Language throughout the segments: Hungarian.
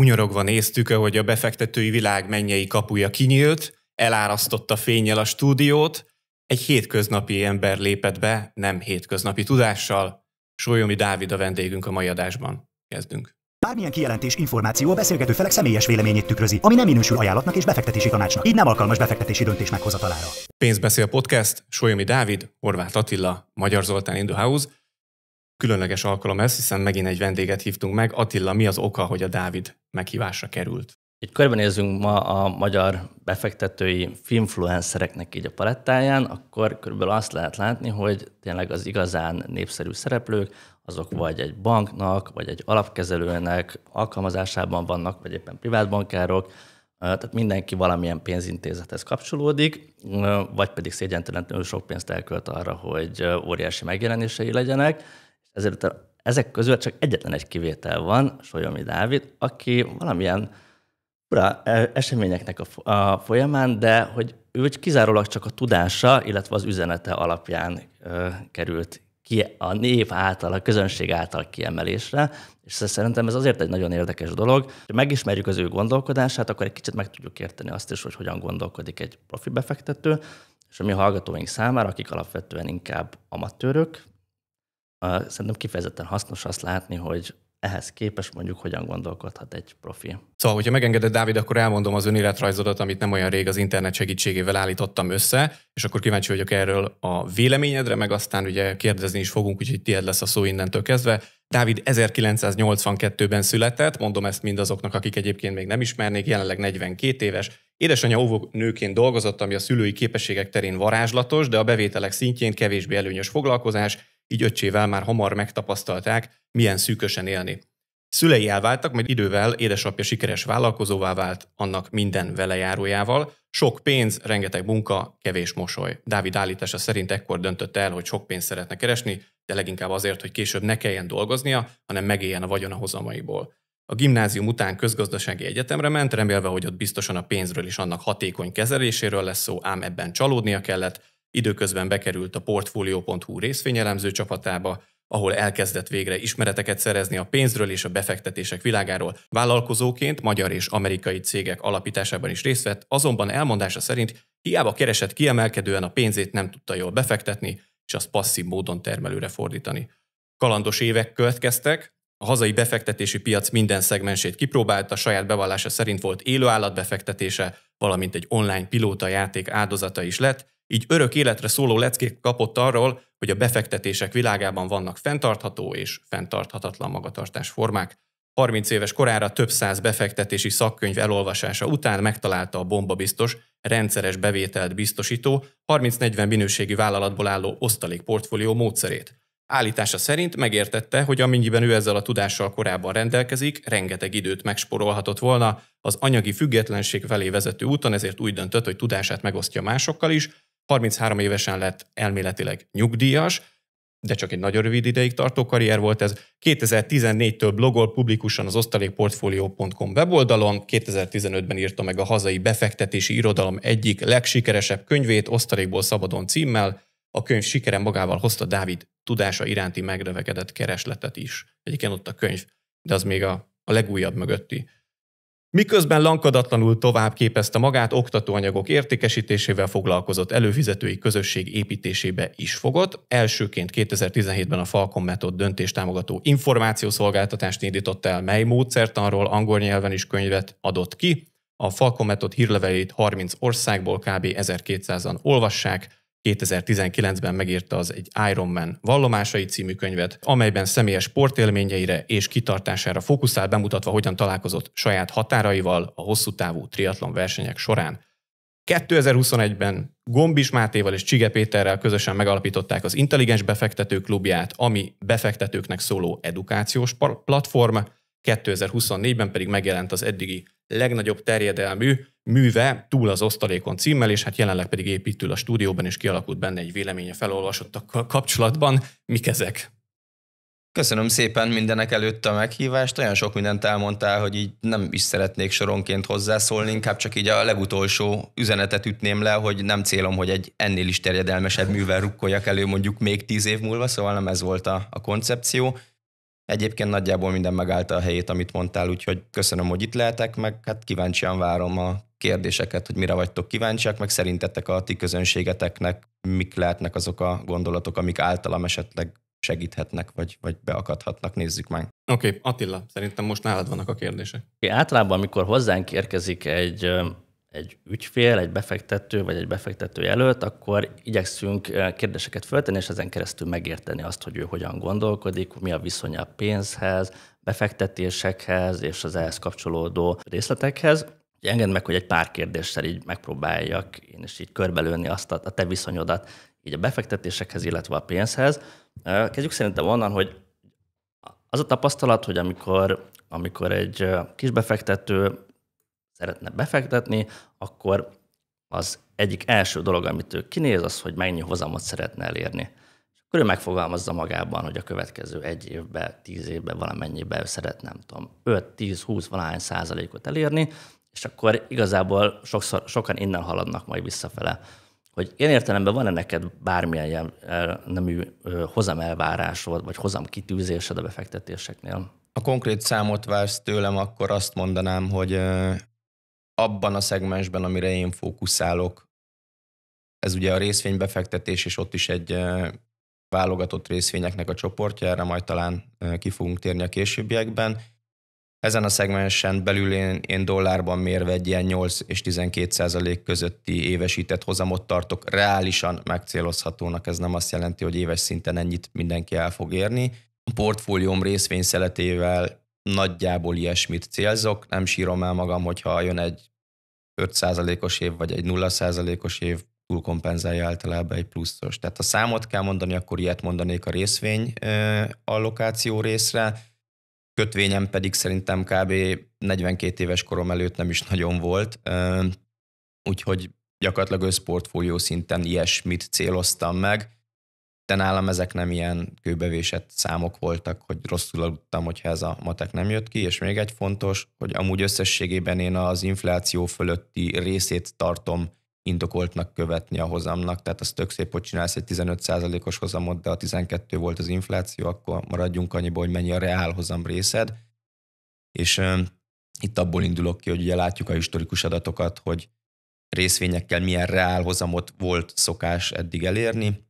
Hunyorogva néztük, ahogy a befektetői világ mennyei kapuja kinyílt, elárasztotta fényjel a stúdiót, egy hétköznapi ember lépett be, nem hétköznapi tudással. Sólyomi Dávid a vendégünk a mai adásban. Kezdünk. Bármilyen kijelentés információ a beszélgető felek személyes véleményét tükrözi, ami nem minősül ajánlatnak és befektetési tanácsnak, így nem alkalmas befektetési döntés meghozatalára. Pénzbeszél podcast, Sólyomi Dávid, Horváth Attila, Magyar Zoltán in house. Különleges alkalom ez, hiszen megint egy vendéget hívtunk meg. Attila, mi az oka, hogy a Dávid meghívásra került? Így körbenézünk ma a magyar befektetői filmfluencereknek így a palettáján, akkor körülbelül azt lehet látni, hogy tényleg az igazán népszerű szereplők, azok vagy egy banknak, vagy egy alapkezelőnek alkalmazásában vannak, vagy éppen privátbankárok, tehát mindenki valamilyen pénzintézethez kapcsolódik, vagy pedig szégyentelenül sok pénzt elkölt arra, hogy óriási megjelenései legyenek, ezért ezek közül csak egyetlen egy kivétel van, Solyomi Dávid, aki valamilyen ura, e-, eseményeknek a folyamán, de hogy ő kizárólag csak a tudása, illetve az üzenete alapján ö, került ki a név által, a közönség által kiemelésre, és szerintem ez azért egy nagyon érdekes dolog. Ha megismerjük az ő gondolkodását, akkor egy kicsit meg tudjuk érteni azt is, hogy hogyan gondolkodik egy profi befektető, és a mi hallgatóink számára, akik alapvetően inkább amatőrök, Szerintem kifejezetten hasznos azt látni, hogy ehhez képest mondjuk hogyan gondolkodhat egy profi. Szóval, hogyha megengeded, Dávid, akkor elmondom az önéletrajzodat, amit nem olyan rég az internet segítségével állítottam össze, és akkor kíváncsi vagyok erről a véleményedre, meg aztán ugye kérdezni is fogunk, úgyhogy tiéd lesz a szó innentől kezdve. Dávid 1982-ben született, mondom ezt mindazoknak, akik egyébként még nem ismernék, jelenleg 42 éves. Édesanyja nőként dolgozott, ami a szülői képességek terén varázslatos, de a bevételek szintjén kevésbé előnyös foglalkozás, így öccsével már hamar megtapasztalták, milyen szűkösen élni. Szülei elváltak, majd idővel édesapja sikeres vállalkozóvá vált, annak minden velejárójával. Sok pénz, rengeteg munka, kevés mosoly. Dávid állítása szerint ekkor döntötte el, hogy sok pénzt szeretne keresni, de leginkább azért, hogy később ne kelljen dolgoznia, hanem megéljen a vagyona hozamaiból. A gimnázium után közgazdasági egyetemre ment, remélve, hogy ott biztosan a pénzről is annak hatékony kezeléséről lesz szó, ám ebben csalódnia kellett, időközben bekerült a Portfolio.hu részvényelemző csapatába, ahol elkezdett végre ismereteket szerezni a pénzről és a befektetések világáról. Vállalkozóként magyar és amerikai cégek alapításában is részt vett, azonban elmondása szerint hiába keresett kiemelkedően a pénzét nem tudta jól befektetni, és azt passzív módon termelőre fordítani. Kalandos évek következtek, a hazai befektetési piac minden szegmensét kipróbálta, saját bevallása szerint volt élő állatbefektetése, valamint egy online pilóta játék áldozata is lett, így örök életre szóló leckék kapott arról, hogy a befektetések világában vannak fenntartható és fenntarthatatlan magatartás formák. 30 éves korára több száz befektetési szakkönyv elolvasása után megtalálta a bombabiztos, rendszeres bevételt biztosító, 30-40 minőségi vállalatból álló osztalékportfólió módszerét. Állítása szerint megértette, hogy amennyiben ő ezzel a tudással korábban rendelkezik, rengeteg időt megsporolhatott volna, az anyagi függetlenség felé vezető úton ezért úgy döntött, hogy tudását megosztja másokkal is, 33 évesen lett elméletileg nyugdíjas, de csak egy nagyon rövid ideig tartó karrier volt ez. 2014-től blogol publikusan az osztalékportfólió.com weboldalon, 2015-ben írta meg a hazai befektetési irodalom egyik legsikeresebb könyvét osztalékból szabadon címmel, a könyv sikere magával hozta Dávid tudása iránti megnövekedett keresletet is. Egyébként ott a könyv, de az még a, a legújabb mögötti Miközben lankadatlanul tovább képezte magát, oktatóanyagok értékesítésével foglalkozott, előfizetői közösség építésébe is fogott. Elsőként 2017-ben a Falcon Method döntéstámogató információszolgáltatást indított el, mely módszertanról angol nyelven is könyvet adott ki. A Falcon Method hírlevelét 30 országból kb. 1200-an olvassák, 2019-ben megírta az egy Iron Man vallomásai című könyvet, amelyben személyes sportélményeire és kitartására fókuszál, bemutatva, hogyan találkozott saját határaival a hosszú távú triatlon versenyek során. 2021-ben Gombis Mátéval és Csige Péterrel közösen megalapították az Intelligens Befektető Klubját, ami befektetőknek szóló edukációs platform, 2024-ben pedig megjelent az eddigi legnagyobb terjedelmű műve túl az osztalékon címmel, és hát jelenleg pedig építül a stúdióban, és kialakult benne egy véleménye felolvasottakkal kapcsolatban. Mik ezek? Köszönöm szépen mindenek előtt a meghívást. Olyan sok mindent elmondtál, hogy így nem is szeretnék soronként hozzászólni, inkább csak így a legutolsó üzenetet ütném le, hogy nem célom, hogy egy ennél is terjedelmesebb művel rukkoljak elő mondjuk még tíz év múlva, szóval nem ez volt a, a koncepció. Egyébként nagyjából minden megállta a helyét, amit mondtál, úgyhogy köszönöm, hogy itt lehetek, meg hát kíváncsian várom a kérdéseket, hogy mire vagytok kíváncsiak, meg szerintetek a ti közönségeteknek mik lehetnek azok a gondolatok, amik általam esetleg segíthetnek, vagy, vagy beakadhatnak, nézzük meg. Oké, okay, Attila, szerintem most nálad vannak a kérdések. Okay, általában, amikor hozzánk érkezik egy egy ügyfél, egy befektető vagy egy befektető előtt, akkor igyekszünk eh, kérdéseket föltenni, és ezen keresztül megérteni azt, hogy ő hogyan gondolkodik, mi a viszonya a pénzhez, befektetésekhez és az ehhez kapcsolódó részletekhez. Engedd meg, hogy egy pár kérdéssel így megpróbáljak én is így körbelőni azt a, a te viszonyodat így a befektetésekhez, illetve a pénzhez. Eh, kezdjük szerintem onnan, hogy az a tapasztalat, hogy amikor, amikor egy eh, kis befektető szeretne befektetni, akkor az egyik első dolog, amit ő kinéz, az, hogy mennyi hozamot szeretne elérni. És akkor ő megfogalmazza magában, hogy a következő egy évben, tíz évben valamennyiben ő szeretne, nem tudom, 5-10-20 valahány százalékot elérni, és akkor igazából sokszor, sokan innen haladnak majd visszafele. Hogy én értelemben van-e neked bármilyen ilyen e, nemű hozam elvárásod, vagy hozam kitűzésed a befektetéseknél? A konkrét számot vársz tőlem, akkor azt mondanám, hogy abban a szegmensben, amire én fókuszálok, ez ugye a részvénybefektetés, és ott is egy eh, válogatott részvényeknek a csoportja, erre majd talán eh, ki fogunk térni a későbbiekben. Ezen a szegmensen belül én, én dollárban mérve egy ilyen 8 és 12 százalék közötti évesített hozamot tartok, reálisan megcélozhatónak, ez nem azt jelenti, hogy éves szinten ennyit mindenki el fog érni. A portfólióm részvény szeletével nagyjából ilyesmit célzok, nem sírom el magam, hogyha jön egy 5%-os év, vagy egy 0%-os év, túlkompenzálja általában egy pluszos. Tehát ha számot kell mondani, akkor ilyet mondanék a részvény allokáció részre, kötvényem pedig szerintem kb. 42 éves korom előtt nem is nagyon volt, úgyhogy gyakorlatilag összportfólió szinten ilyesmit céloztam meg de nálam ezek nem ilyen kőbevésett számok voltak, hogy rosszul aludtam, hogyha ez a matek nem jött ki, és még egy fontos, hogy amúgy összességében én az infláció fölötti részét tartom indokoltnak követni a hozamnak, tehát az tök szép, hogy csinálsz egy 15%-os hozamot, de a 12 volt az infláció, akkor maradjunk annyiba, hogy mennyi a reál hozam részed, és itt abból indulok ki, hogy ugye látjuk a historikus adatokat, hogy részvényekkel milyen reál hozamot volt szokás eddig elérni,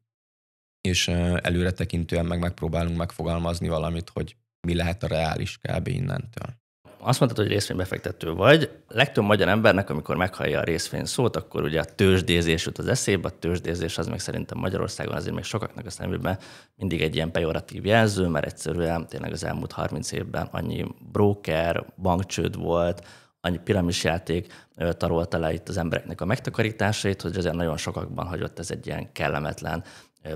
és előre tekintően meg megpróbálunk megfogalmazni valamit, hogy mi lehet a reális kb. innentől. Azt mondtad, hogy részvénybefektető vagy. Legtöbb magyar embernek, amikor meghallja a részvény szót, akkor ugye a tőzsdézés jut az eszébe. A tőzsdézés az még szerintem Magyarországon azért még sokaknak a szemében mindig egy ilyen pejoratív jelző, mert egyszerűen tényleg az elmúlt 30 évben annyi broker, bankcsőd volt, annyi piramisjáték tarolta le itt az embereknek a megtakarításait, hogy azért nagyon sokakban hagyott ez egy ilyen kellemetlen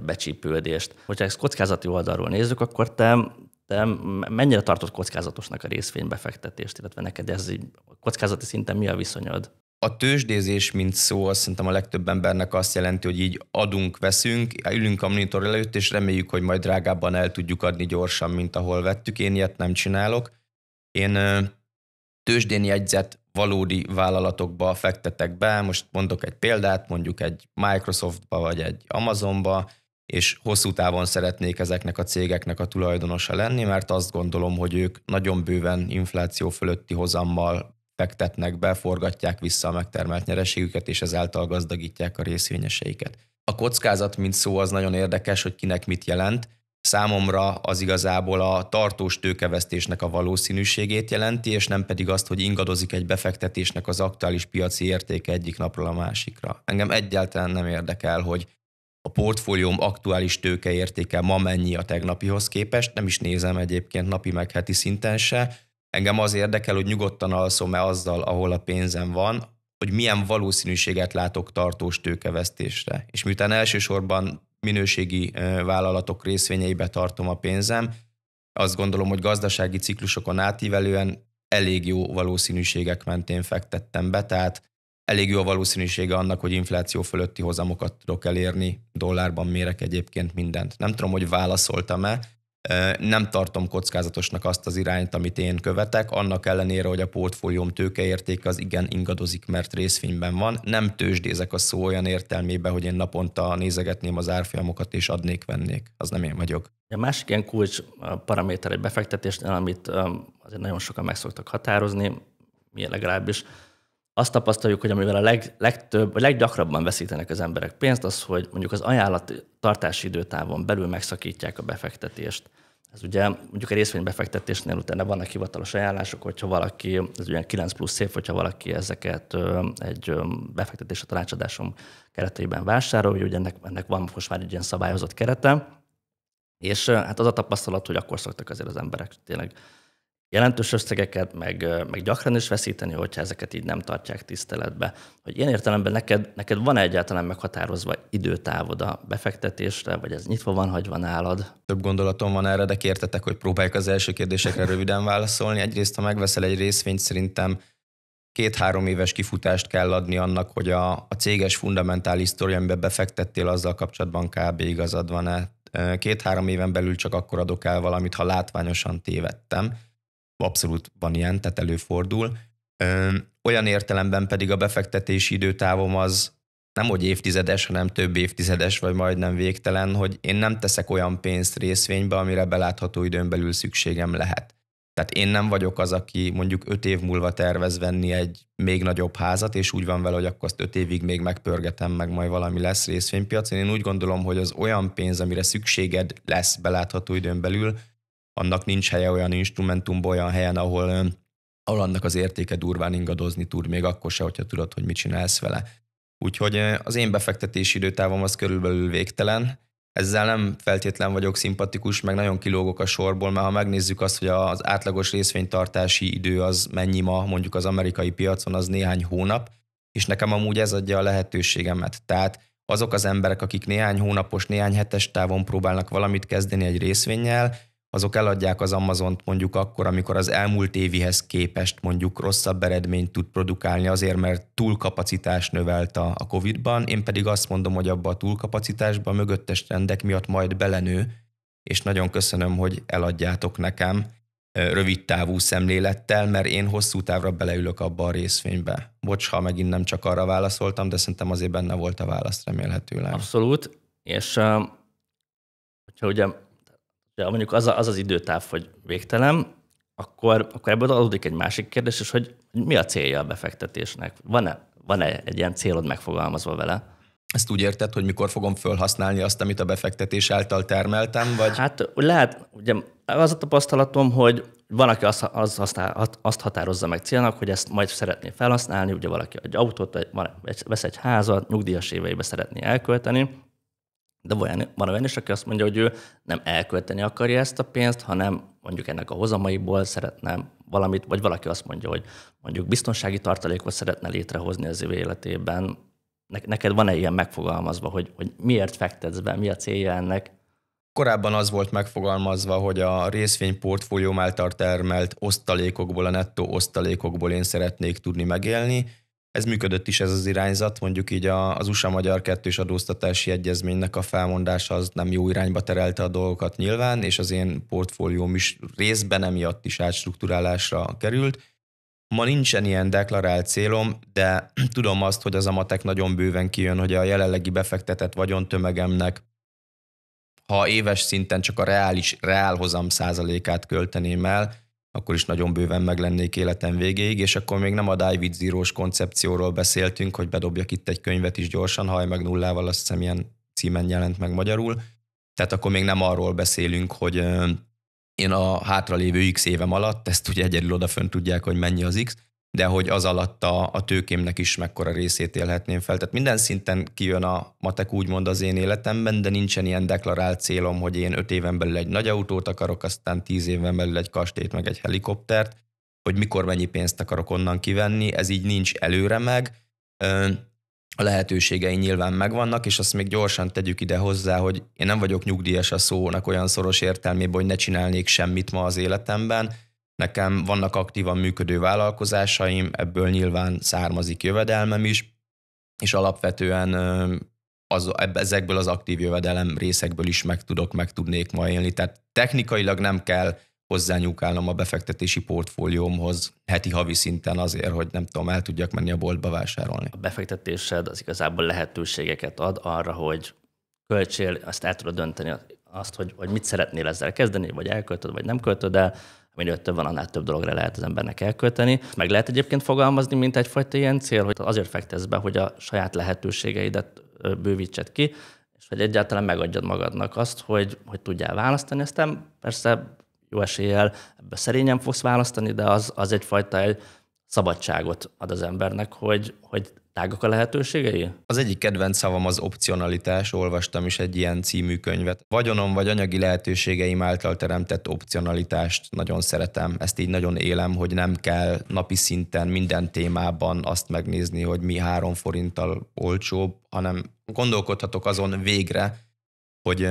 becsípődést. Hogyha ezt kockázati oldalról nézzük, akkor te, te mennyire tartod kockázatosnak a részvénybefektetést, illetve neked ez így, kockázati szinten mi a viszonyod? A tőzsdézés, mint szó, azt szerintem a legtöbb embernek azt jelenti, hogy így adunk, veszünk, ülünk a monitor előtt, és reméljük, hogy majd drágábban el tudjuk adni gyorsan, mint ahol vettük. Én ilyet nem csinálok. Én tőzsdén jegyzett valódi vállalatokba fektetek be, most mondok egy példát, mondjuk egy Microsoftba vagy egy Amazonba, és hosszú távon szeretnék ezeknek a cégeknek a tulajdonosa lenni, mert azt gondolom, hogy ők nagyon bőven infláció fölötti hozammal fektetnek be, forgatják vissza a megtermelt nyereségüket, és ezáltal gazdagítják a részvényeseiket. A kockázat, mint szó, az nagyon érdekes, hogy kinek mit jelent. Számomra az igazából a tartós tőkevesztésnek a valószínűségét jelenti, és nem pedig azt, hogy ingadozik egy befektetésnek az aktuális piaci értéke egyik napról a másikra. Engem egyáltalán nem érdekel, hogy a portfólióm aktuális tőkeértéke ma mennyi a tegnapihoz képest, nem is nézem egyébként napi meg heti szinten se. Engem az érdekel, hogy nyugodtan alszom-e azzal, ahol a pénzem van, hogy milyen valószínűséget látok tartós tőkevesztésre. És miután elsősorban minőségi vállalatok részvényeibe tartom a pénzem, azt gondolom, hogy gazdasági ciklusokon átívelően elég jó valószínűségek mentén fektettem be, tehát elég jó a valószínűsége annak, hogy infláció fölötti hozamokat tudok elérni, dollárban mérek egyébként mindent. Nem tudom, hogy válaszoltam-e, nem tartom kockázatosnak azt az irányt, amit én követek, annak ellenére, hogy a portfólióm tőkeértéke az igen ingadozik, mert részfényben van. Nem tőzsdézek a szó olyan értelmében, hogy én naponta nézegetném az árfolyamokat és adnék-vennék. Az nem én vagyok. A másik ilyen kulcs paraméter egy befektetésnél, amit azért nagyon sokan meg szoktak határozni, mi legalábbis, azt tapasztaljuk, hogy amivel a leg, legtöbb, vagy leggyakrabban veszítenek az emberek pénzt, az, hogy mondjuk az ajánlat tartási időtávon belül megszakítják a befektetést. Ez ugye mondjuk a részvénybefektetésnél utána vannak hivatalos ajánlások, hogyha valaki, ez ugye 9 plusz év, hogyha valaki ezeket egy befektetés a tanácsadásom keretében vásárol, ugye ennek, ennek van most már egy ilyen szabályozott kerete, és hát az a tapasztalat, hogy akkor szoktak azért az emberek tényleg jelentős összegeket, meg, meg gyakran is veszíteni, hogyha ezeket így nem tartják tiszteletbe. Hogy ilyen értelemben neked, neked van -e egyáltalán meghatározva időtávod a befektetésre, vagy ez nyitva van hagyva nálad? Több gondolatom van erre, de kértetek, hogy próbáljuk az első kérdésekre röviden válaszolni. Egyrészt, ha megveszel egy részvényt, szerintem két-három éves kifutást kell adni annak, hogy a, a céges fundamentális sztori, amiben befektettél, azzal kapcsolatban kb. igazad van-e. Két-három éven belül csak akkor adok el valamit, ha látványosan tévedtem abszolút van ilyen, tehát előfordul. Olyan értelemben pedig a befektetési időtávom az nem hogy évtizedes, hanem több évtizedes, vagy majdnem végtelen, hogy én nem teszek olyan pénzt részvénybe, amire belátható időn belül szükségem lehet. Tehát én nem vagyok az, aki mondjuk öt év múlva tervez venni egy még nagyobb házat, és úgy van vele, hogy akkor azt öt évig még megpörgetem, meg majd valami lesz részvénypiac. Én úgy gondolom, hogy az olyan pénz, amire szükséged lesz belátható időn belül, annak nincs helye olyan instrumentumban, olyan helyen, ahol, ahol annak az értéke durván ingadozni tud, még akkor se, hogyha tudod, hogy mit csinálsz vele. Úgyhogy az én befektetési időtávom az körülbelül végtelen, ezzel nem feltétlen vagyok szimpatikus, meg nagyon kilógok a sorból, mert ha megnézzük azt, hogy az átlagos részvénytartási idő az mennyi ma mondjuk az amerikai piacon, az néhány hónap, és nekem amúgy ez adja a lehetőségemet. Tehát azok az emberek, akik néhány hónapos, néhány hetes távon próbálnak valamit kezdeni egy részvényel, azok eladják az Amazont mondjuk akkor, amikor az elmúlt évihez képest mondjuk rosszabb eredményt tud produkálni azért, mert túlkapacitás növelt a, a Covid-ban, én pedig azt mondom, hogy abba a túlkapacitásba a mögöttes rendek miatt majd belenő, és nagyon köszönöm, hogy eladjátok nekem rövid távú szemlélettel, mert én hosszú távra beleülök abba a részvénybe. Bocs, ha megint nem csak arra válaszoltam, de szerintem azért benne volt a válasz remélhetőleg. Abszolút, és uh, hogyha ugye de mondjuk az, a, az az időtáv, hogy végtelen, akkor, akkor ebből adódik egy másik kérdés, és hogy mi a célja a befektetésnek? Van-e, van-e egy ilyen célod megfogalmazva vele? Ezt úgy érted, hogy mikor fogom felhasználni azt, amit a befektetés által termeltem? Vagy? Hát lehet, ugye az a tapasztalatom, hogy van, aki azt, az, azt, azt határozza meg célnak, hogy ezt majd szeretné felhasználni, ugye valaki egy autót, vesz egy házat, nyugdíjas éveibe szeretné elkölteni, de van olyan is, aki azt mondja, hogy ő nem elkölteni akarja ezt a pénzt, hanem mondjuk ennek a hozamaiból szeretne valamit, vagy valaki azt mondja, hogy mondjuk biztonsági tartalékot szeretne létrehozni az év életében. Neked van-e ilyen megfogalmazva, hogy, hogy miért fektetsz be, mi a célja ennek? Korábban az volt megfogalmazva, hogy a részvényportfólióm által termelt osztalékokból, a nettó osztalékokból én szeretnék tudni megélni, ez működött is ez az irányzat, mondjuk így az USA-magyar kettős adóztatási egyezménynek a felmondása az nem jó irányba terelte a dolgokat nyilván, és az én portfólióm is részben emiatt is átstruktúrálásra került. Ma nincsen ilyen deklarált célom, de tudom azt, hogy az matek nagyon bőven kijön, hogy a jelenlegi befektetett vagyontömegemnek ha éves szinten csak a reális, reálhozam százalékát költeném el, akkor is nagyon bőven meglennék életem végéig, és akkor még nem a David Zero-s koncepcióról beszéltünk, hogy bedobjak itt egy könyvet is gyorsan, haj meg nullával, azt hiszem ilyen címen jelent meg magyarul. Tehát akkor még nem arról beszélünk, hogy én a hátralévő x évem alatt, ezt ugye egyedül odafönt tudják, hogy mennyi az x, de hogy az alatt a, a tőkémnek is mekkora részét élhetném fel. Tehát minden szinten kijön a matek úgymond az én életemben, de nincsen ilyen deklarált célom, hogy én öt éven belül egy nagy autót akarok, aztán tíz éven belül egy kastélyt, meg egy helikoptert, hogy mikor mennyi pénzt akarok onnan kivenni, ez így nincs előre meg. A lehetőségei nyilván megvannak, és azt még gyorsan tegyük ide hozzá, hogy én nem vagyok nyugdíjas a szónak olyan szoros értelmében, hogy ne csinálnék semmit ma az életemben, Nekem vannak aktívan működő vállalkozásaim, ebből nyilván származik jövedelmem is, és alapvetően az, ezekből az aktív jövedelem részekből is meg tudok, meg tudnék ma élni. Tehát technikailag nem kell hozzányúkálnom a befektetési portfóliómhoz heti havi szinten azért, hogy nem tudom, el tudjak menni a boltba vásárolni. A befektetésed az igazából lehetőségeket ad arra, hogy költsél, azt el tudod dönteni azt, hogy, hogy mit szeretnél ezzel kezdeni, vagy elköltöd, vagy nem költöd el, minél több van, annál több dologra lehet az embernek elkölteni. Meg lehet egyébként fogalmazni, mint egyfajta ilyen cél, hogy azért fektesz be, hogy a saját lehetőségeidet bővítsed ki, és hogy egyáltalán megadjad magadnak azt, hogy, hogy tudjál választani. Aztán persze jó eséllyel ebbe szerényen fogsz választani, de az, az egyfajta egy szabadságot ad az embernek, hogy, hogy tágak a lehetőségei? Az egyik kedvenc szavam az opcionalitás, olvastam is egy ilyen című könyvet. Vagyonom vagy anyagi lehetőségeim által teremtett opcionalitást nagyon szeretem, ezt így nagyon élem, hogy nem kell napi szinten minden témában azt megnézni, hogy mi három forinttal olcsóbb, hanem gondolkodhatok azon végre, hogy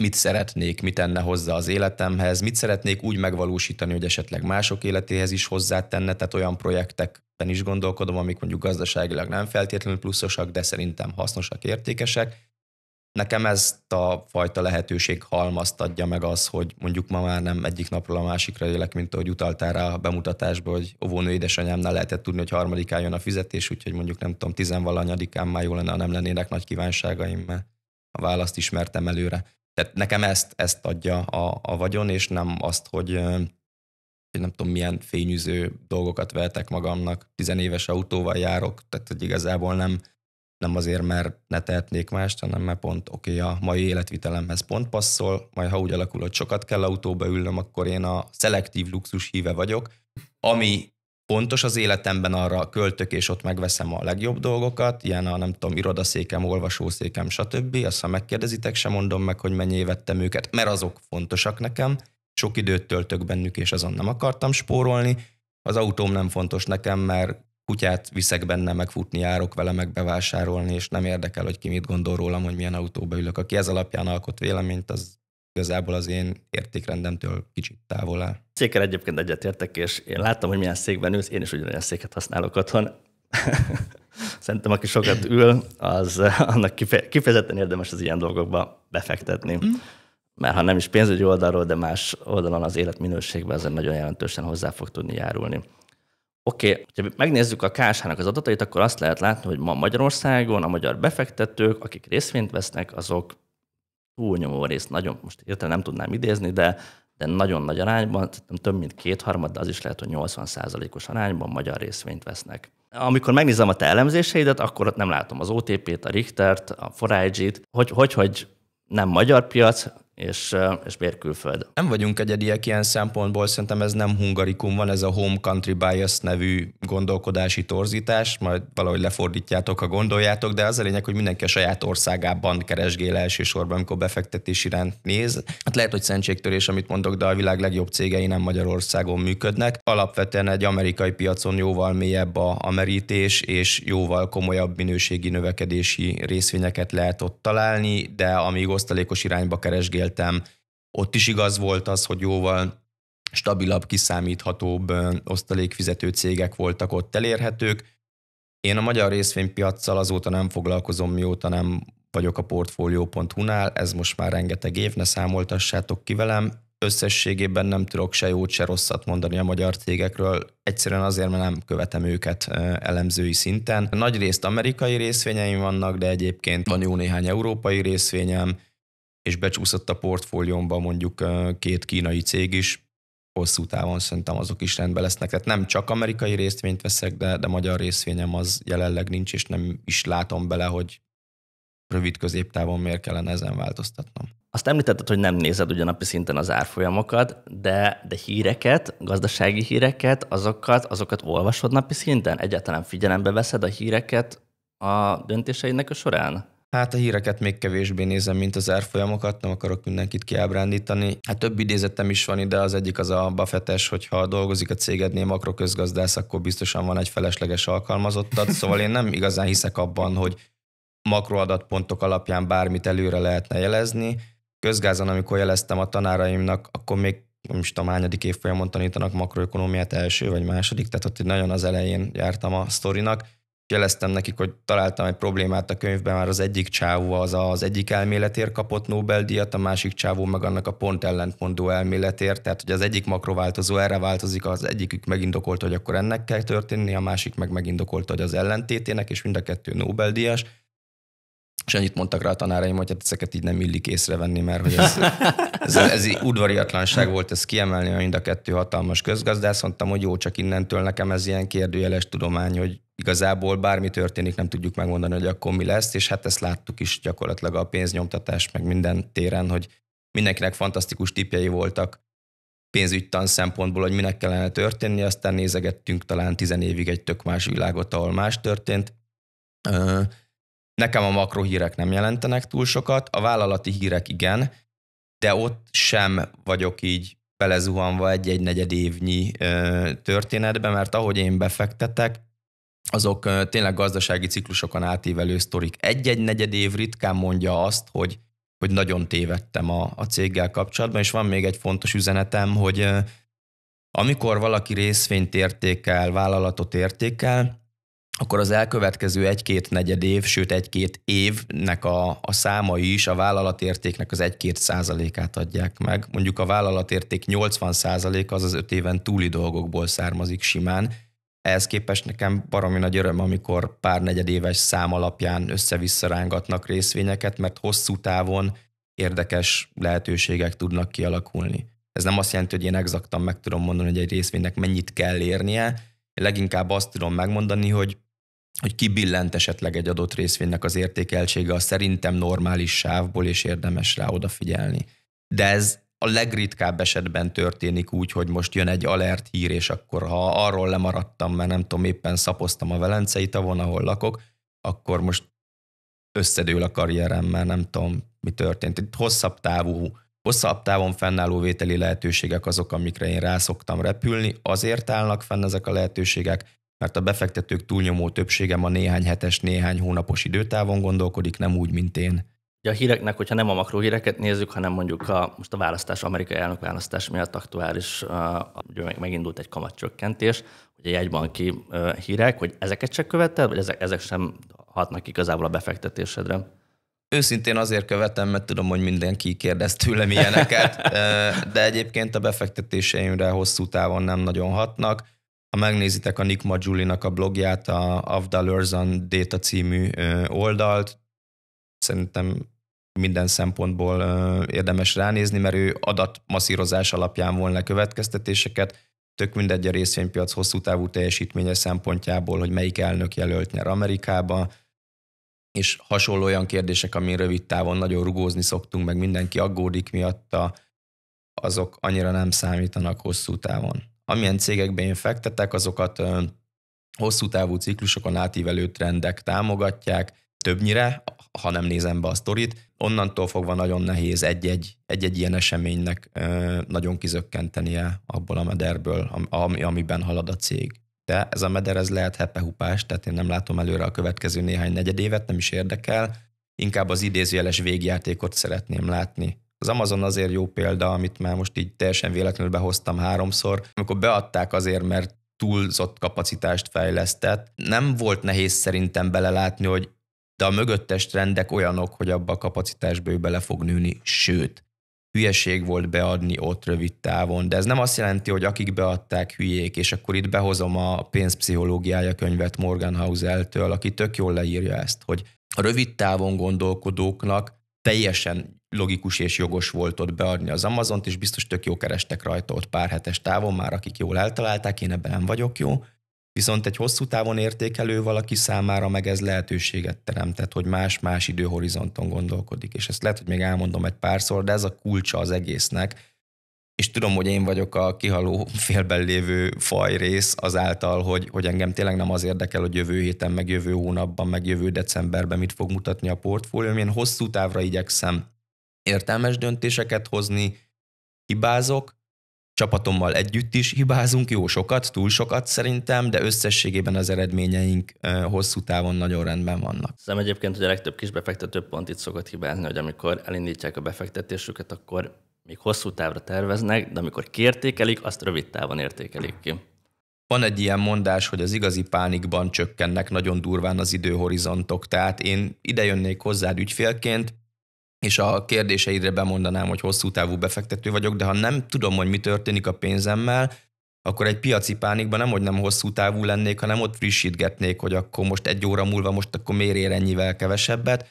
mit szeretnék, mit tenne hozzá az életemhez, mit szeretnék úgy megvalósítani, hogy esetleg mások életéhez is hozzátenne, tehát olyan projektekben is gondolkodom, amik mondjuk gazdaságilag nem feltétlenül pluszosak, de szerintem hasznosak, értékesek. Nekem ezt a fajta lehetőség halmazt adja meg az, hogy mondjuk ma már nem egyik napról a másikra élek, mint ahogy utaltál rá a bemutatásba, hogy óvónő édesanyámnál lehetett tudni, hogy harmadikán jön a fizetés, úgyhogy mondjuk nem tudom, tizenvalanyadikán már jó lenne, ha nem lennének nagy kívánságaim, mert a választ ismertem előre. Tehát nekem ezt, ezt adja a, a vagyon, és nem azt, hogy, hogy nem tudom, milyen fényűző dolgokat vehetek magamnak, tizenéves autóval járok, tehát hogy igazából nem, nem azért, mert ne tehetnék mást, hanem mert pont oké, okay, a mai életvitelemhez pont passzol, majd ha úgy alakul, hogy sokat kell autóba ülnöm, akkor én a szelektív luxus híve vagyok, ami pontos az életemben arra költök, és ott megveszem a legjobb dolgokat, ilyen a nem tudom, irodaszékem, olvasószékem, stb. Azt, ha megkérdezitek, sem mondom meg, hogy mennyi vettem őket, mert azok fontosak nekem, sok időt töltök bennük, és azon nem akartam spórolni. Az autóm nem fontos nekem, mert kutyát viszek benne, megfutni járok vele, meg bevásárolni, és nem érdekel, hogy ki mit gondol rólam, hogy milyen autóba ülök. Aki ez alapján alkot véleményt, az igazából az én értékrendemtől kicsit távol áll. Székkel egyébként egyetértek, és én láttam, hogy milyen székben ülsz, én is ugyanilyen széket használok otthon. Szerintem, aki sokat ül, az annak kifejezetten érdemes az ilyen dolgokba befektetni. Mm. Mert ha nem is pénzügyi oldalról, de más oldalon az életminőségben ezen nagyon jelentősen hozzá fog tudni járulni. Oké, okay, hogyha megnézzük a KSH-nak az adatait, akkor azt lehet látni, hogy ma Magyarországon a magyar befektetők, akik részvényt vesznek, azok túlnyomó rész, nagyon, most hirtelen nem tudnám idézni, de, de nagyon nagy arányban, több mint kétharmad, de az is lehet, hogy 80%-os arányban magyar részvényt vesznek. Amikor megnézem a te elemzéseidet, akkor ott nem látom az OTP-t, a Richtert, a forage hogy, hogy, hogy nem magyar piac, és, és miért külföld. Nem vagyunk egyediek ilyen szempontból, szerintem ez nem hungarikum van, ez a home country bias nevű gondolkodási torzítás, majd valahogy lefordítjátok, ha gondoljátok, de az a lényeg, hogy mindenki a saját országában keresgél elsősorban, amikor befektetés iránt néz. Hát lehet, hogy szentségtörés, amit mondok, de a világ legjobb cégei nem Magyarországon működnek. Alapvetően egy amerikai piacon jóval mélyebb a, amerítés merítés, és jóval komolyabb minőségi növekedési részvényeket lehet ott találni, de amíg osztalékos irányba keresgél éltem. Ott is igaz volt az, hogy jóval stabilabb, kiszámíthatóbb osztalékfizető cégek voltak ott elérhetők. Én a magyar részvénypiacsal azóta nem foglalkozom, mióta nem vagyok a portfolio.hu-nál, ez most már rengeteg év, ne számoltassátok ki velem. Összességében nem tudok se jót, se rosszat mondani a magyar cégekről, egyszerűen azért, mert nem követem őket elemzői szinten. Nagy részt amerikai részvényeim vannak, de egyébként van jó néhány európai részvényem, és becsúszott a portfóliómba mondjuk két kínai cég is, hosszú távon szerintem azok is rendben lesznek. Tehát nem csak amerikai részvényt veszek, de, de magyar részvényem az jelenleg nincs, és nem is látom bele, hogy rövid középtávon miért kellene ezen változtatnom. Azt említetted, hogy nem nézed ugyan szinten az árfolyamokat, de, de híreket, gazdasági híreket, azokat, azokat olvasod napi szinten? Egyáltalán figyelembe veszed a híreket a döntéseinek a során? Hát a híreket még kevésbé nézem, mint az árfolyamokat, nem akarok mindenkit kiábrándítani. Hát több idézetem is van ide, az egyik az a hogy ha dolgozik a cégednél makroközgazdász, akkor biztosan van egy felesleges alkalmazottad. Szóval én nem igazán hiszek abban, hogy makroadatpontok alapján bármit előre lehetne jelezni. Közgázon, amikor jeleztem a tanáraimnak, akkor még nem is tudom, hányadik évfolyamon tanítanak makroökonomiát első vagy második, tehát ott nagyon az elején jártam a sztorinak jeleztem nekik, hogy találtam egy problémát a könyvben, már az egyik csávó az az egyik elméletért kapott Nobel-díjat, a másik csávó meg annak a pont ellentmondó elméletért, tehát hogy az egyik makrováltozó erre változik, az egyikük megindokolta, hogy akkor ennek kell történni, a másik meg megindokolta, hogy az ellentétének, és mind a kettő Nobel-díjas. És ennyit mondtak rá a tanáraim, hogy hát ezeket így nem illik észrevenni, mert hogy ez, ez, ez, ez udvariatlanság volt ezt kiemelni, mind a kettő hatalmas közgazdász. Mondtam, hogy jó, csak innentől nekem ez ilyen kérdőjeles tudomány, hogy igazából bármi történik, nem tudjuk megmondani, hogy akkor mi lesz, és hát ezt láttuk is gyakorlatilag a pénznyomtatás, meg minden téren, hogy mindenkinek fantasztikus tipjei voltak pénzügytan szempontból, hogy minek kellene történni, aztán nézegettünk talán tizen évig egy tök más világot, ahol más történt. Nekem a makrohírek nem jelentenek túl sokat, a vállalati hírek igen, de ott sem vagyok így belezuhanva egy-egy negyed évnyi történetbe, mert ahogy én befektetek, azok tényleg gazdasági ciklusokon átívelő sztorik. Egy-egy negyed év ritkán mondja azt, hogy, hogy nagyon tévedtem a, a céggel kapcsolatban, és van még egy fontos üzenetem, hogy amikor valaki részvényt értékel, vállalatot értékel, akkor az elkövetkező egy-két negyed év, sőt egy-két évnek a, a számai is a vállalatértéknek az egy-két százalékát adják meg. Mondjuk a vállalatérték 80 százaléka az az öt éven túli dolgokból származik simán, ehhez képest nekem baromi nagy öröm, amikor pár negyedéves szám alapján össze-vissza rángatnak részvényeket, mert hosszú távon érdekes lehetőségek tudnak kialakulni. Ez nem azt jelenti, hogy én exaktan meg tudom mondani, hogy egy részvénynek mennyit kell érnie, leginkább azt tudom megmondani, hogy hogy kibillent esetleg egy adott részvénynek az értékeltsége a szerintem normális sávból, és érdemes rá odafigyelni. De ez a legritkább esetben történik úgy, hogy most jön egy alert hír, és akkor ha arról lemaradtam, mert nem tudom, éppen szapoztam a Velencei tavon, ahol lakok, akkor most összedől a karrierem, mert nem tudom, mi történt. Itt hosszabb távú, hosszabb távon fennálló vételi lehetőségek azok, amikre én rászoktam repülni, azért állnak fenn ezek a lehetőségek, mert a befektetők túlnyomó többsége ma néhány hetes, néhány hónapos időtávon gondolkodik, nem úgy, mint én. Ugye a híreknek, hogyha nem a híreket nézzük, hanem mondjuk a, most a választás, amerikai elnökválasztás miatt aktuális, ugye meg, megindult egy kamatcsökkentés, hogy a jegybanki hírek, hogy ezeket csak követted, vagy ezek, ezek sem hatnak igazából a befektetésedre? Őszintén azért követem, mert tudom, hogy mindenki kérdez tőlem ilyeneket, de egyébként a befektetéseimre hosszú távon nem nagyon hatnak. Ha megnézitek a Nick Majulinak a blogját, a Of on Data című oldalt, szerintem minden szempontból érdemes ránézni, mert ő adatmasszírozás alapján volna le következtetéseket, tök mindegy a részvénypiac hosszú távú teljesítménye szempontjából, hogy melyik elnök jelölt nyer Amerikába, és hasonló olyan kérdések, amin rövid távon nagyon rugózni szoktunk, meg mindenki aggódik miatta, azok annyira nem számítanak hosszú távon. Amilyen cégekben én fektetek, azokat hosszú távú ciklusokon átívelő trendek támogatják, többnyire, ha nem nézem be a sztorit, onnantól fogva nagyon nehéz egy-egy, egy-egy ilyen eseménynek nagyon kizökkentenie abból a mederből, ami, amiben halad a cég. De ez a meder, ez lehet hepehupás, tehát én nem látom előre a következő néhány negyedévet, nem is érdekel. Inkább az idézőjeles végjátékot szeretném látni. Az Amazon azért jó példa, amit már most így teljesen véletlenül behoztam háromszor, amikor beadták azért, mert túlzott kapacitást fejlesztett. Nem volt nehéz szerintem belelátni, hogy de a mögöttes trendek olyanok, hogy abba a kapacitásba ő bele fog nőni, sőt, hülyeség volt beadni ott rövid távon, de ez nem azt jelenti, hogy akik beadták hülyék, és akkor itt behozom a pénzpszichológiája könyvet Morgan Housel-től, aki tök jól leírja ezt, hogy a rövid távon gondolkodóknak teljesen logikus és jogos volt ott beadni az Amazont, és biztos tök jó kerestek rajta ott pár hetes távon, már akik jól eltalálták, én ebben nem vagyok jó, Viszont egy hosszú távon értékelő valaki számára meg ez lehetőséget teremtett, hogy más-más időhorizonton gondolkodik. És ezt lehet, hogy még elmondom egy párszor, de ez a kulcsa az egésznek. És tudom, hogy én vagyok a kihaló félben lévő fajrész azáltal, hogy, hogy engem tényleg nem az érdekel, hogy jövő héten, meg jövő hónapban, meg jövő decemberben mit fog mutatni a portfólióm. Én hosszú távra igyekszem értelmes döntéseket hozni, hibázok, csapatommal együtt is hibázunk, jó sokat, túl sokat szerintem, de összességében az eredményeink hosszú távon nagyon rendben vannak. Szerintem egyébként, hogy a legtöbb kis befektető pont itt szokott hibázni, hogy amikor elindítják a befektetésüket, akkor még hosszú távra terveznek, de amikor kértékelik, azt rövid távon értékelik ki. Van egy ilyen mondás, hogy az igazi pánikban csökkennek nagyon durván az időhorizontok, tehát én idejönnék hozzád ügyfélként, és a kérdéseidre bemondanám, hogy hosszú távú befektető vagyok, de ha nem tudom, hogy mi történik a pénzemmel, akkor egy piaci pánikban nem, hogy nem hosszú távú lennék, hanem ott frissítgetnék, hogy akkor most egy óra múlva most akkor miért ér ennyivel kevesebbet.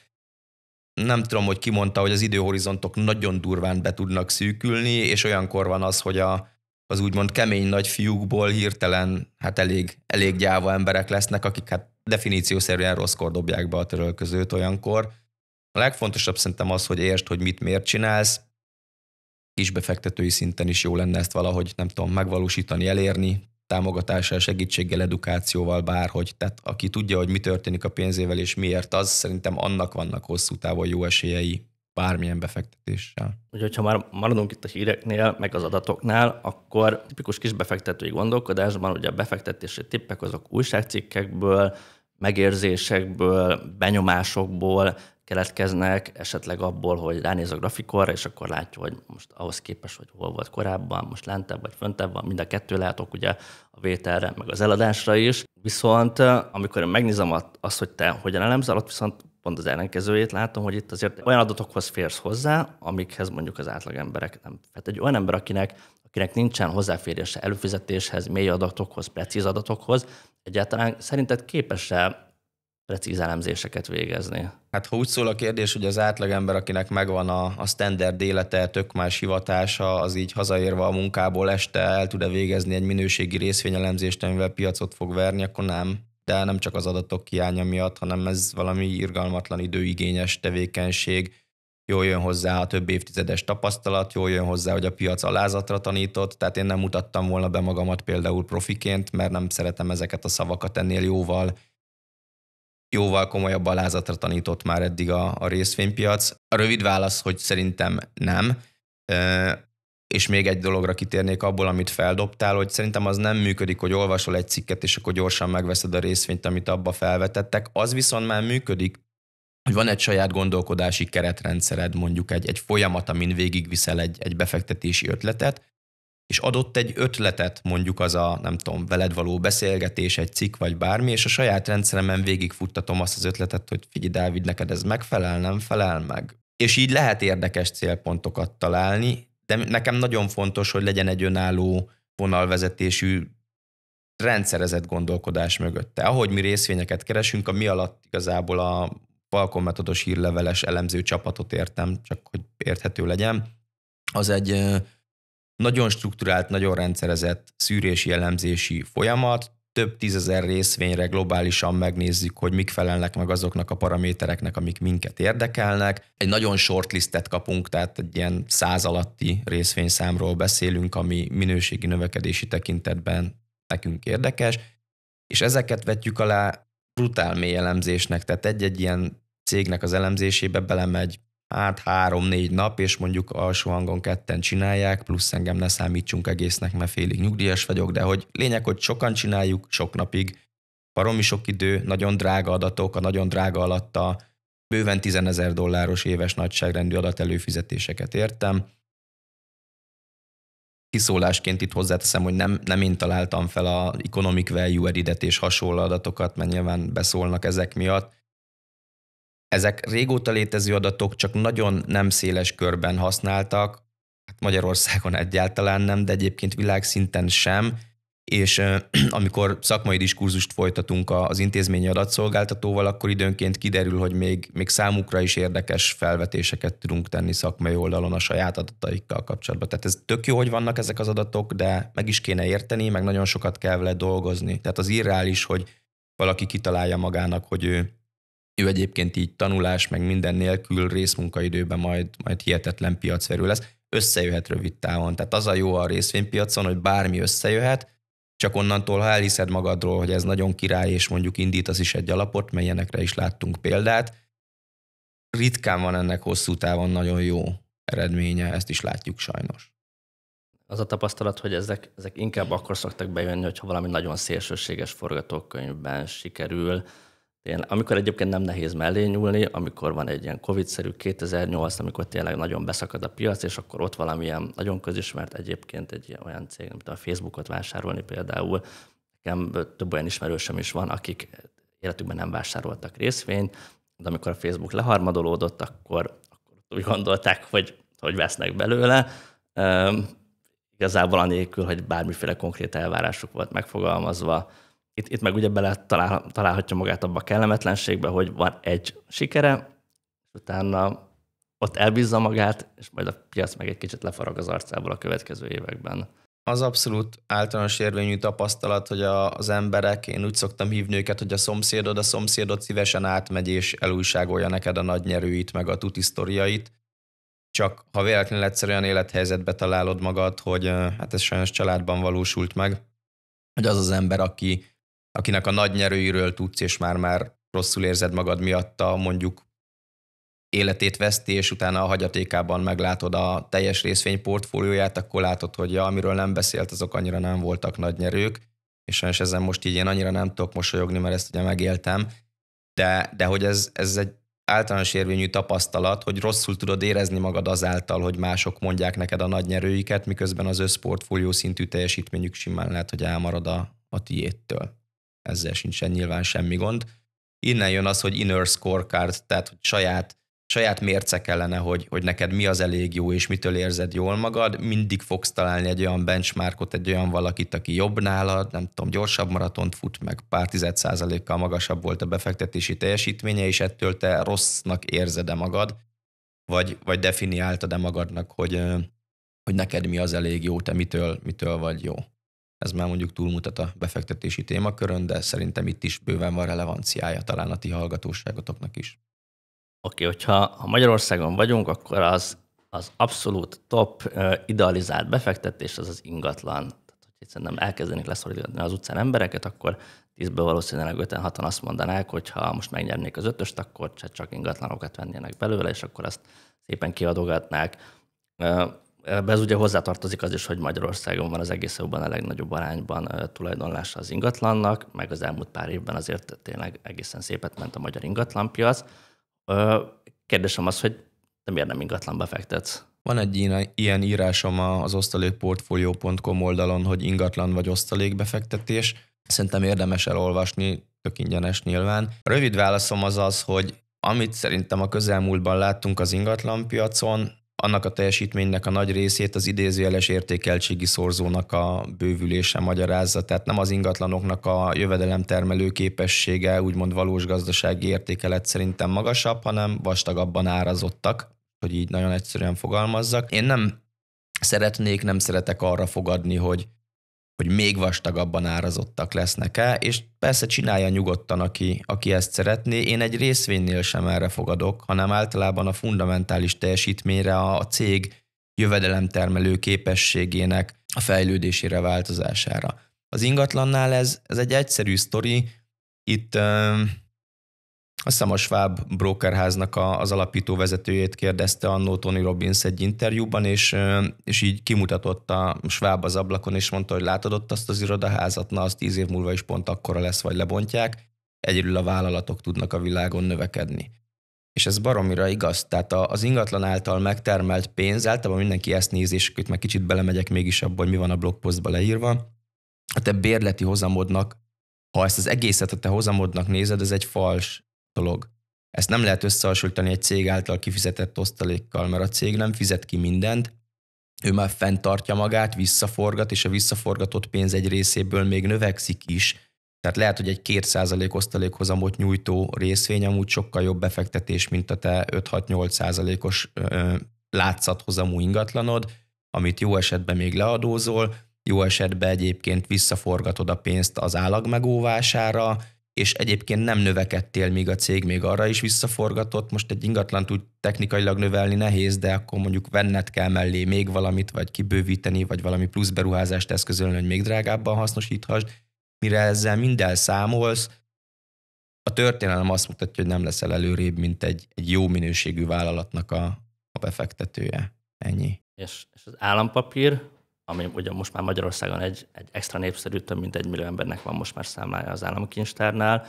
Nem tudom, hogy kimondta, hogy az időhorizontok nagyon durván be tudnak szűkülni, és olyankor van az, hogy a, az úgymond kemény nagy fiúkból hirtelen hát elég, elég gyáva emberek lesznek, akik hát definíciószerűen rosszkor dobják be a törölközőt olyankor, a legfontosabb szerintem az, hogy értsd, hogy mit miért csinálsz, kisbefektetői szinten is jó lenne ezt valahogy, nem tudom, megvalósítani, elérni, támogatással, segítséggel, edukációval, bárhogy. Tehát aki tudja, hogy mi történik a pénzével és miért, az szerintem annak vannak hosszú távon jó esélyei bármilyen befektetéssel. Úgyhogy ha már maradunk itt a híreknél, meg az adatoknál, akkor tipikus kisbefektetői gondolkodásban ugye a befektetési tippek azok újságcikkekből, megérzésekből, benyomásokból keletkeznek, esetleg abból, hogy ránéz a grafikonra, és akkor látja, hogy most ahhoz képest, hogy hol volt korábban, most lentebb vagy föntebb van, mind a kettő látok ugye a vételre, meg az eladásra is. Viszont amikor én megnézem azt, hogy te hogyan elemzel, ott viszont pont az ellenkezőjét látom, hogy itt azért olyan adatokhoz férsz hozzá, amikhez mondjuk az átlag emberek nem. Tehát egy olyan ember, akinek, akinek nincsen hozzáférése előfizetéshez, mély adatokhoz, precíz adatokhoz, egyáltalán szerinted képes-e precíz elemzéseket végezni. Hát ha úgy szól a kérdés, hogy az átlagember, akinek megvan a, a standard élete, tök más hivatása, az így hazaérve a munkából este el tud-e végezni egy minőségi részvényelemzést, amivel piacot fog verni, akkor nem. De nem csak az adatok hiánya miatt, hanem ez valami irgalmatlan időigényes tevékenység. Jól jön hozzá a több évtizedes tapasztalat, jól jön hozzá, hogy a piac alázatra tanított, tehát én nem mutattam volna be magamat például profiként, mert nem szeretem ezeket a szavakat ennél jóval jóval komolyabb alázatra tanított már eddig a, a részvénypiac. A rövid válasz, hogy szerintem nem. És még egy dologra kitérnék abból, amit feldobtál, hogy szerintem az nem működik, hogy olvasol egy cikket, és akkor gyorsan megveszed a részvényt, amit abba felvetettek. Az viszont már működik, hogy van egy saját gondolkodási keretrendszered, mondjuk egy, egy folyamat, amin végigviszel egy, egy befektetési ötletet, és adott egy ötletet, mondjuk az a, nem tudom, veled való beszélgetés, egy cikk vagy bármi, és a saját rendszeremen végigfuttatom azt az ötletet, hogy figyelj, Dávid, neked ez megfelel, nem felel meg. És így lehet érdekes célpontokat találni, de nekem nagyon fontos, hogy legyen egy önálló vonalvezetésű rendszerezett gondolkodás mögötte. Ahogy mi részvényeket keresünk, a mi alatt igazából a Falcon metodos hírleveles elemző csapatot értem, csak hogy érthető legyen, az egy nagyon strukturált, nagyon rendszerezett szűrési elemzési folyamat, több tízezer részvényre globálisan megnézzük, hogy mik felelnek meg azoknak a paramétereknek, amik minket érdekelnek. Egy nagyon shortlistet kapunk, tehát egy ilyen száz alatti részvényszámról beszélünk, ami minőségi növekedési tekintetben nekünk érdekes, és ezeket vetjük alá brutál mély elemzésnek, tehát egy-egy ilyen cégnek az elemzésébe belemegy hát három-négy nap, és mondjuk alsó hangon ketten csinálják, plusz engem ne számítsunk egésznek, mert félig nyugdíjas vagyok, de hogy lényeg, hogy sokan csináljuk, sok napig, baromi sok idő, nagyon drága adatok, a nagyon drága alatt a bőven 10 ezer dolláros éves nagyságrendű adat előfizetéseket értem. Kiszólásként itt hozzáteszem, hogy nem, nem én találtam fel a economic value edidet és hasonló adatokat, mert nyilván beszólnak ezek miatt, ezek régóta létező adatok, csak nagyon nem széles körben használtak, hát Magyarországon egyáltalán nem, de egyébként világszinten sem, és amikor szakmai diskurzust folytatunk az intézményi adatszolgáltatóval, akkor időnként kiderül, hogy még, még számukra is érdekes felvetéseket tudunk tenni szakmai oldalon a saját adataikkal kapcsolatban. Tehát ez tök jó, hogy vannak ezek az adatok, de meg is kéne érteni, meg nagyon sokat kell vele dolgozni. Tehát az irreális, hogy valaki kitalálja magának, hogy ő ő egyébként így tanulás, meg minden nélkül részmunkaidőben majd, majd hihetetlen piacverő lesz, összejöhet rövid távon. Tehát az a jó a részvénypiacon, hogy bármi összejöhet, csak onnantól, ha elhiszed magadról, hogy ez nagyon király, és mondjuk indít az is egy alapot, melyenekre is láttunk példát, ritkán van ennek hosszú távon nagyon jó eredménye, ezt is látjuk sajnos. Az a tapasztalat, hogy ezek, ezek inkább akkor szoktak bejönni, hogyha valami nagyon szélsőséges forgatókönyvben sikerül, Tényleg, amikor egyébként nem nehéz mellé nyúlni, amikor van egy ilyen Covid-szerű 2008, amikor tényleg nagyon beszakad a piac, és akkor ott valamilyen nagyon közismert egyébként egy ilyen olyan cég, mint a Facebookot vásárolni például, nekem több olyan ismerősöm is van, akik életükben nem vásároltak részvényt, de amikor a Facebook leharmadolódott, akkor, akkor úgy gondolták, hogy, hogy vesznek belőle, igazából anélkül, hogy bármiféle konkrét elvárásuk volt megfogalmazva, itt, itt meg ugye bele talál, találhatja magát abba a kellemetlenségbe, hogy van egy sikere, és utána ott elbízza magát, és majd a piac meg egy kicsit lefarag az arcából a következő években. Az abszolút általános érvényű tapasztalat, hogy a, az emberek, én úgy szoktam hívni őket, hogy a szomszédod, a szomszédod szívesen átmegy és elújságolja neked a nagy nyerőit, meg a tutisztoriait. Csak ha véletlenül egyszer olyan élethelyzetbe találod magad, hogy hát ez sajnos családban valósult meg, hogy az az ember, aki akinek a nagy nyerőiről tudsz, és már-már rosszul érzed magad miatta, mondjuk életét veszti, és utána a hagyatékában meglátod a teljes részvény portfólióját, akkor látod, hogy ja, amiről nem beszélt, azok annyira nem voltak nagy nyerők, és sajnos ezen most így én annyira nem tudok mosolyogni, mert ezt ugye megéltem, de, de hogy ez, ez egy általános érvényű tapasztalat, hogy rosszul tudod érezni magad azáltal, hogy mások mondják neked a nagy nyerőiket, miközben az összportfólió szintű teljesítményük simán lehet, hogy elmarad a, a tiédtől ezzel sincsen nyilván semmi gond. Innen jön az, hogy inner scorecard, tehát hogy saját, saját mérce kellene, hogy, hogy neked mi az elég jó, és mitől érzed jól magad, mindig fogsz találni egy olyan benchmarkot, egy olyan valakit, aki jobb nálad, nem tudom, gyorsabb maratont fut, meg pár tized százalékkal magasabb volt a befektetési teljesítménye, és ettől te rossznak érzed-e magad, vagy, vagy definiáltad-e magadnak, hogy, hogy neked mi az elég jó, te mitől, mitől vagy jó ez már mondjuk túlmutat a befektetési témakörön, de szerintem itt is bőven van relevanciája talán a ti hallgatóságotoknak is. Oké, okay, hogyha ha Magyarországon vagyunk, akkor az, az abszolút top idealizált befektetés az az ingatlan. Tehát, hogy szerintem elkezdenék leszorítani az utcán embereket, akkor tízből valószínűleg öten hatan azt mondanák, hogy ha most megnyernék az ötöst, akkor csak ingatlanokat vennének belőle, és akkor azt szépen kiadogatnák Ebbe ez ugye hozzátartozik az is, hogy Magyarországon van az egész EU-ban a legnagyobb arányban tulajdonlása az ingatlannak, meg az elmúlt pár évben azért tényleg egészen szépet ment a magyar ingatlanpiac. Kérdésem az, hogy te miért nem ingatlanba fektetsz? Van egy ilyen írásom az osztalékportfolio.com oldalon, hogy ingatlan vagy osztalékbefektetés. Szerintem érdemes elolvasni, tök ingyenes nyilván. A rövid válaszom az az, hogy amit szerintem a közelmúltban láttunk az ingatlanpiacon, annak a teljesítménynek a nagy részét az idézőjeles értékeltségi szorzónak a bővülése magyarázza, tehát nem az ingatlanoknak a jövedelemtermelő képessége, úgymond valós gazdasági értékelet szerintem magasabb, hanem vastagabban árazottak, hogy így nagyon egyszerűen fogalmazzak. Én nem szeretnék, nem szeretek arra fogadni, hogy hogy még vastagabban árazottak lesznek-e, és persze csinálja nyugodtan, aki, aki ezt szeretné. Én egy részvénynél sem erre fogadok, hanem általában a fundamentális teljesítményre a, a cég jövedelemtermelő képességének a fejlődésére, változására. Az ingatlannál ez, ez egy egyszerű sztori, itt azt hiszem a Schwab brokerháznak a, az alapító vezetőjét kérdezte annó Tony Robbins egy interjúban, és, és így kimutatott a Schwab az ablakon, és mondta, hogy látod ott azt az irodaházat, na az tíz év múlva is pont akkora lesz, vagy lebontják, egyedül a vállalatok tudnak a világon növekedni. És ez baromira igaz. Tehát az ingatlan által megtermelt pénz, általában mindenki ezt nézi, és itt meg kicsit belemegyek mégis abba, hogy mi van a blogpostba leírva, a te bérleti hozamodnak ha ezt az egészet a te hozamodnak nézed, ez egy fals dolog. Ezt nem lehet összehasonlítani egy cég által kifizetett osztalékkal, mert a cég nem fizet ki mindent, ő már fenntartja magát, visszaforgat, és a visszaforgatott pénz egy részéből még növekszik is. Tehát lehet, hogy egy 2% osztalékhozamot nyújtó részvény amúgy sokkal jobb befektetés, mint a te 5-6-8%-os látszathozamú ingatlanod, amit jó esetben még leadózol, jó esetben egyébként visszaforgatod a pénzt az állag megóvására, és egyébként nem növekedtél, míg a cég még arra is visszaforgatott, most egy ingatlant úgy technikailag növelni nehéz, de akkor mondjuk venned kell mellé még valamit, vagy kibővíteni, vagy valami plusz beruházást eszközölni, hogy még drágábban hasznosíthass. mire ezzel minden számolsz, a történelem azt mutatja, hogy nem leszel előrébb, mint egy, egy jó minőségű vállalatnak a, a befektetője. Ennyi. És, és az állampapír ami ugye most már Magyarországon egy, egy extra népszerű, több mint egy millió embernek van most már számlája az államkincstárnál,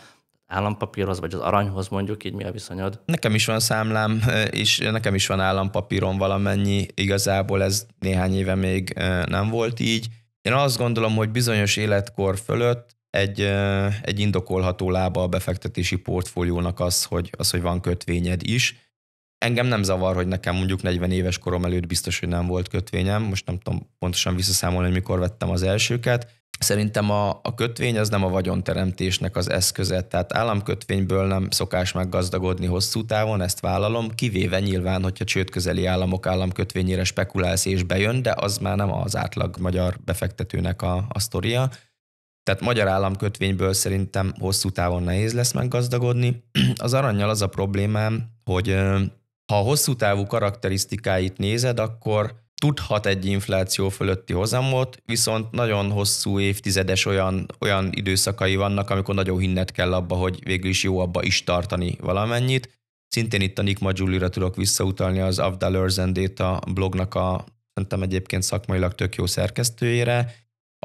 állampapírhoz, vagy az aranyhoz mondjuk, így mi a viszonyod? Nekem is van számlám, és nekem is van állampapíron valamennyi, igazából ez néhány éve még nem volt így. Én azt gondolom, hogy bizonyos életkor fölött egy, egy indokolható lába a befektetési portfóliónak az, hogy, az, hogy van kötvényed is, engem nem zavar, hogy nekem mondjuk 40 éves korom előtt biztos, hogy nem volt kötvényem. Most nem tudom pontosan visszaszámolni, hogy mikor vettem az elsőket. Szerintem a, a kötvény az nem a vagyonteremtésnek az eszköze, tehát államkötvényből nem szokás meggazdagodni hosszú távon, ezt vállalom, kivéve nyilván, hogyha csődközeli államok államkötvényére spekulálsz és bejön, de az már nem az átlag magyar befektetőnek a, a sztoria. Tehát magyar államkötvényből szerintem hosszú távon nehéz lesz meggazdagodni. Az aranyjal az a problémám, hogy ha a hosszú távú karakterisztikáit nézed, akkor tudhat egy infláció fölötti hozamot, viszont nagyon hosszú évtizedes olyan, olyan időszakai vannak, amikor nagyon hinnet kell abba, hogy végül is jó abba is tartani valamennyit. Szintén itt a Nick Magyulira tudok visszautalni az Avdal Örzendét a blognak a szerintem egyébként szakmailag tök jó szerkesztőjére,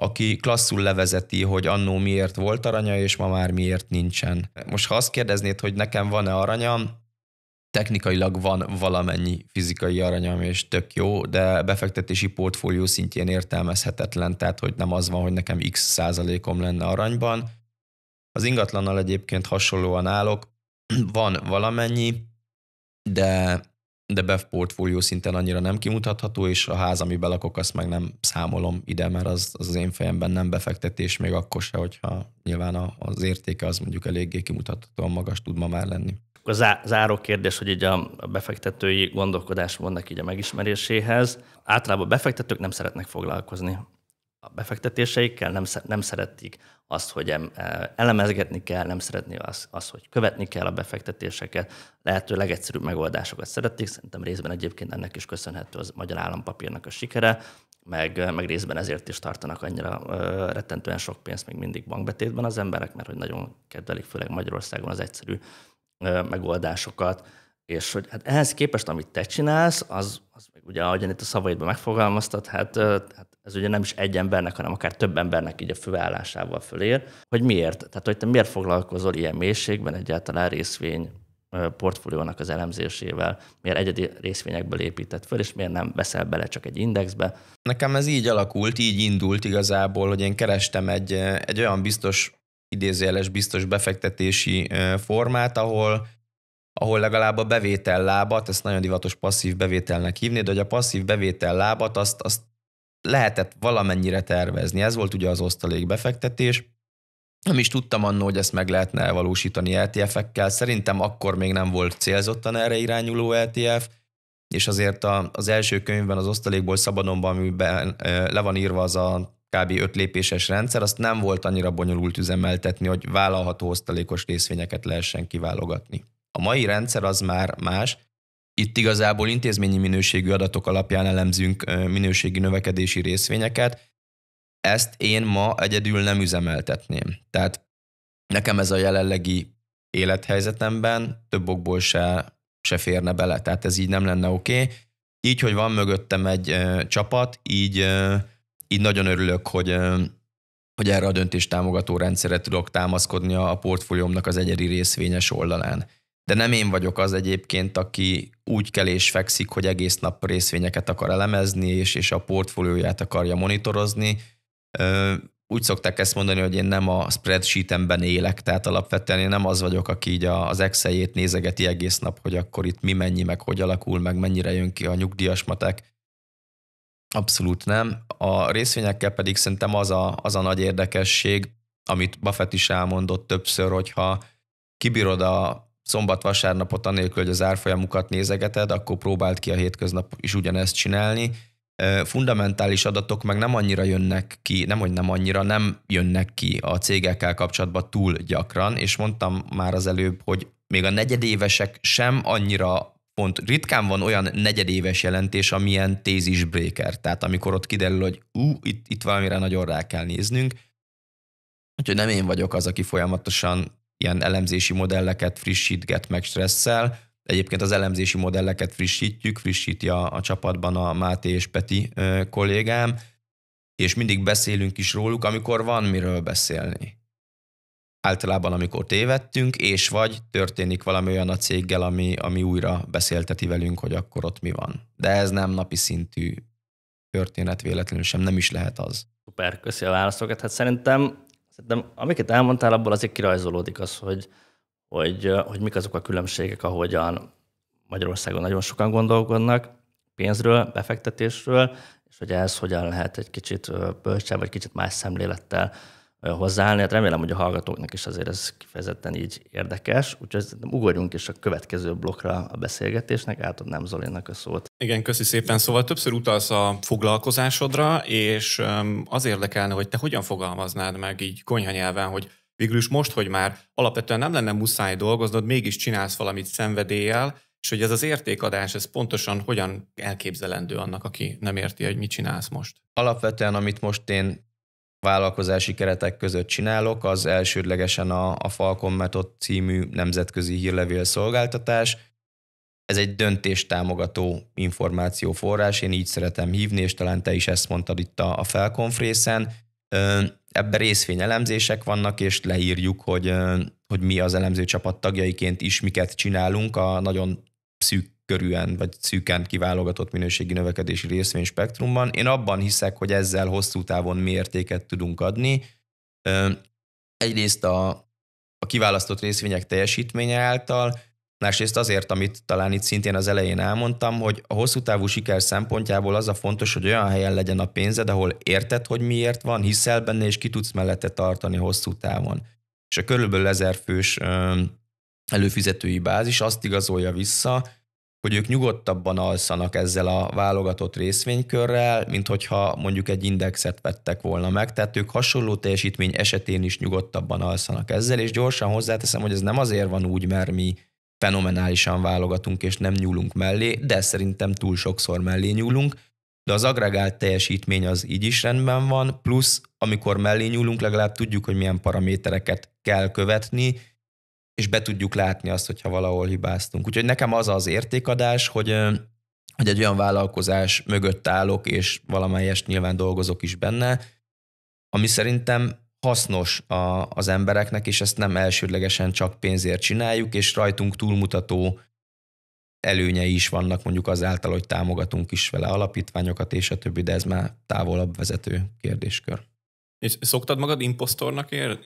aki klasszul levezeti, hogy annó miért volt aranya, és ma már miért nincsen. Most ha azt kérdeznéd, hogy nekem van-e aranyam, technikailag van valamennyi fizikai aranyam, és tök jó, de befektetési portfólió szintjén értelmezhetetlen, tehát hogy nem az van, hogy nekem x százalékom lenne aranyban. Az ingatlannal egyébként hasonlóan állok, van valamennyi, de, de BEF portfólió szinten annyira nem kimutatható, és a ház, ami belakok, azt meg nem számolom ide, mert az az, az én fejemben nem befektetés, még akkor se, hogyha nyilván az értéke az mondjuk eléggé kimutathatóan magas tud ma már lenni. Akkor zá- záró kérdés, hogy így a befektetői gondolkodás vannak így a megismeréséhez. Általában a befektetők nem szeretnek foglalkozni a befektetéseikkel, nem, nem szeretik azt, hogy e, elemezgetni kell, nem szeretni azt, az, hogy követni kell a befektetéseket, lehető legegyszerűbb megoldásokat szeretik. Szerintem részben egyébként ennek is köszönhető az magyar állampapírnak a sikere, meg, meg részben ezért is tartanak annyira ö, rettentően sok pénzt még mindig bankbetétben az emberek, mert hogy nagyon kedvelik, főleg Magyarországon az egyszerű megoldásokat, és hogy hát ehhez képest, amit te csinálsz, az, az ugye ahogyan itt a szavaidban megfogalmaztad, hát, hát ez ugye nem is egy embernek, hanem akár több embernek így a főállásával fölér, hogy miért? Tehát, hogy te miért foglalkozol ilyen mélységben egyáltalán részvény portfóliónak az elemzésével, miért egyedi részvényekből épített föl, és miért nem veszel bele csak egy indexbe. Nekem ez így alakult, így indult igazából, hogy én kerestem egy, egy olyan biztos idézőjeles biztos befektetési formát, ahol ahol legalább a bevétel lábat, ezt nagyon divatos passzív bevételnek hívni, de hogy a passzív bevétel lábat azt, azt lehetett valamennyire tervezni. Ez volt ugye az osztalék befektetés. Nem is tudtam annó, hogy ezt meg lehetne elvalósítani ETF-ekkel. Szerintem akkor még nem volt célzottan erre irányuló ETF, és azért a, az első könyvben az osztalékból szabadonban, amiben le van írva az a kb. öt lépéses rendszer, azt nem volt annyira bonyolult üzemeltetni, hogy vállalható osztalékos részvényeket lehessen kiválogatni. A mai rendszer az már más, itt igazából intézményi minőségű adatok alapján elemzünk minőségi növekedési részvényeket, ezt én ma egyedül nem üzemeltetném. Tehát nekem ez a jelenlegi élethelyzetemben több okból se, se férne bele, tehát ez így nem lenne oké. Okay. Így, hogy van mögöttem egy ö, csapat, így ö, így nagyon örülök, hogy, hogy erre a döntés támogató rendszerre tudok támaszkodni a portfóliómnak az egyedi részvényes oldalán. De nem én vagyok az egyébként, aki úgy kell és fekszik, hogy egész nap részvényeket akar elemezni, és, és a portfólióját akarja monitorozni. Úgy szokták ezt mondani, hogy én nem a spreadsheetemben élek, tehát alapvetően én nem az vagyok, aki így az Excel-jét nézegeti egész nap, hogy akkor itt mi mennyi, meg hogy alakul, meg mennyire jön ki a nyugdíjas matek Abszolút nem. A részvényekkel pedig szerintem az a, az a nagy érdekesség, amit Buffett is elmondott többször, hogyha kibírod a szombat-vasárnapot anélkül, hogy az árfolyamukat nézegeted, akkor próbált ki a hétköznap is ugyanezt csinálni. Fundamentális adatok meg nem annyira jönnek ki, nem hogy nem annyira, nem jönnek ki a cégekkel kapcsolatban túl gyakran, és mondtam már az előbb, hogy még a negyedévesek sem annyira pont ritkán van olyan negyedéves jelentés, amilyen breaker, tehát amikor ott kiderül, hogy ú, itt, itt valamire nagyon rá kell néznünk. Úgyhogy nem én vagyok az, aki folyamatosan ilyen elemzési modelleket frissítget meg stresszel. Egyébként az elemzési modelleket frissítjük, frissíti a, a csapatban a Máté és Peti ö, kollégám, és mindig beszélünk is róluk, amikor van miről beszélni általában amikor tévedtünk, és vagy történik valami olyan a céggel, ami, ami újra beszélteti velünk, hogy akkor ott mi van. De ez nem napi szintű történet véletlenül sem, nem is lehet az. Szuper, köszi a válaszokat. Hát szerintem, szerintem amiket elmondtál, abból azért kirajzolódik az, hogy, hogy, hogy mik azok a különbségek, ahogyan Magyarországon nagyon sokan gondolkodnak pénzről, befektetésről, és hogy ez hogyan lehet egy kicsit bölcsebb, vagy kicsit más szemlélettel hozzáállni. Hát remélem, hogy a hallgatóknak is azért ez kifejezetten így érdekes, úgyhogy ugorjunk is a következő blokkra a beszélgetésnek, átadnám Zolinnak a szót. Igen, köszi szépen. Szóval többször utalsz a foglalkozásodra, és az érdekelne, hogy te hogyan fogalmaznád meg így konyha nyelven, hogy végül is most, hogy már alapvetően nem lenne muszáj dolgoznod, mégis csinálsz valamit szenvedéllyel, és hogy ez az értékadás, ez pontosan hogyan elképzelendő annak, aki nem érti, hogy mit csinálsz most? Alapvetően, amit most én vállalkozási keretek között csinálok, az elsődlegesen a, a Falcon Method című nemzetközi hírlevél szolgáltatás. Ez egy döntéstámogató információforrás, én így szeretem hívni, és talán te is ezt mondtad itt a, a felkonfrészen. Ebben elemzések vannak, és leírjuk, hogy, hogy mi az elemző csapat tagjaiként is miket csinálunk a nagyon szűk körűen vagy szűken kiválogatott minőségi növekedési részvényspektrumban. Én abban hiszek, hogy ezzel hosszú távon mértéket tudunk adni. Egyrészt a, a kiválasztott részvények teljesítménye által, másrészt azért, amit talán itt szintén az elején elmondtam, hogy a hosszú távú siker szempontjából az a fontos, hogy olyan helyen legyen a pénzed, ahol érted, hogy miért van, hiszel benne, és ki tudsz mellette tartani hosszú távon. És a körülbelül ezer fős előfizetői bázis azt igazolja vissza, hogy ők nyugodtabban alszanak ezzel a válogatott részvénykörrel, mint hogyha mondjuk egy indexet vettek volna meg, tehát ők hasonló teljesítmény esetén is nyugodtabban alszanak ezzel, és gyorsan hozzáteszem, hogy ez nem azért van úgy, mert mi fenomenálisan válogatunk és nem nyúlunk mellé, de szerintem túl sokszor mellé nyúlunk, de az agregált teljesítmény az így is rendben van, plusz amikor mellé nyúlunk, legalább tudjuk, hogy milyen paramétereket kell követni, és be tudjuk látni azt, hogyha valahol hibáztunk. Úgyhogy nekem az az értékadás, hogy, hogy egy olyan vállalkozás mögött állok, és valamelyest nyilván dolgozok is benne, ami szerintem hasznos a, az embereknek, és ezt nem elsődlegesen csak pénzért csináljuk, és rajtunk túlmutató előnyei is vannak mondjuk azáltal, hogy támogatunk is vele alapítványokat és a többi, de ez már távolabb vezető kérdéskör. És szoktad magad impostornak ér,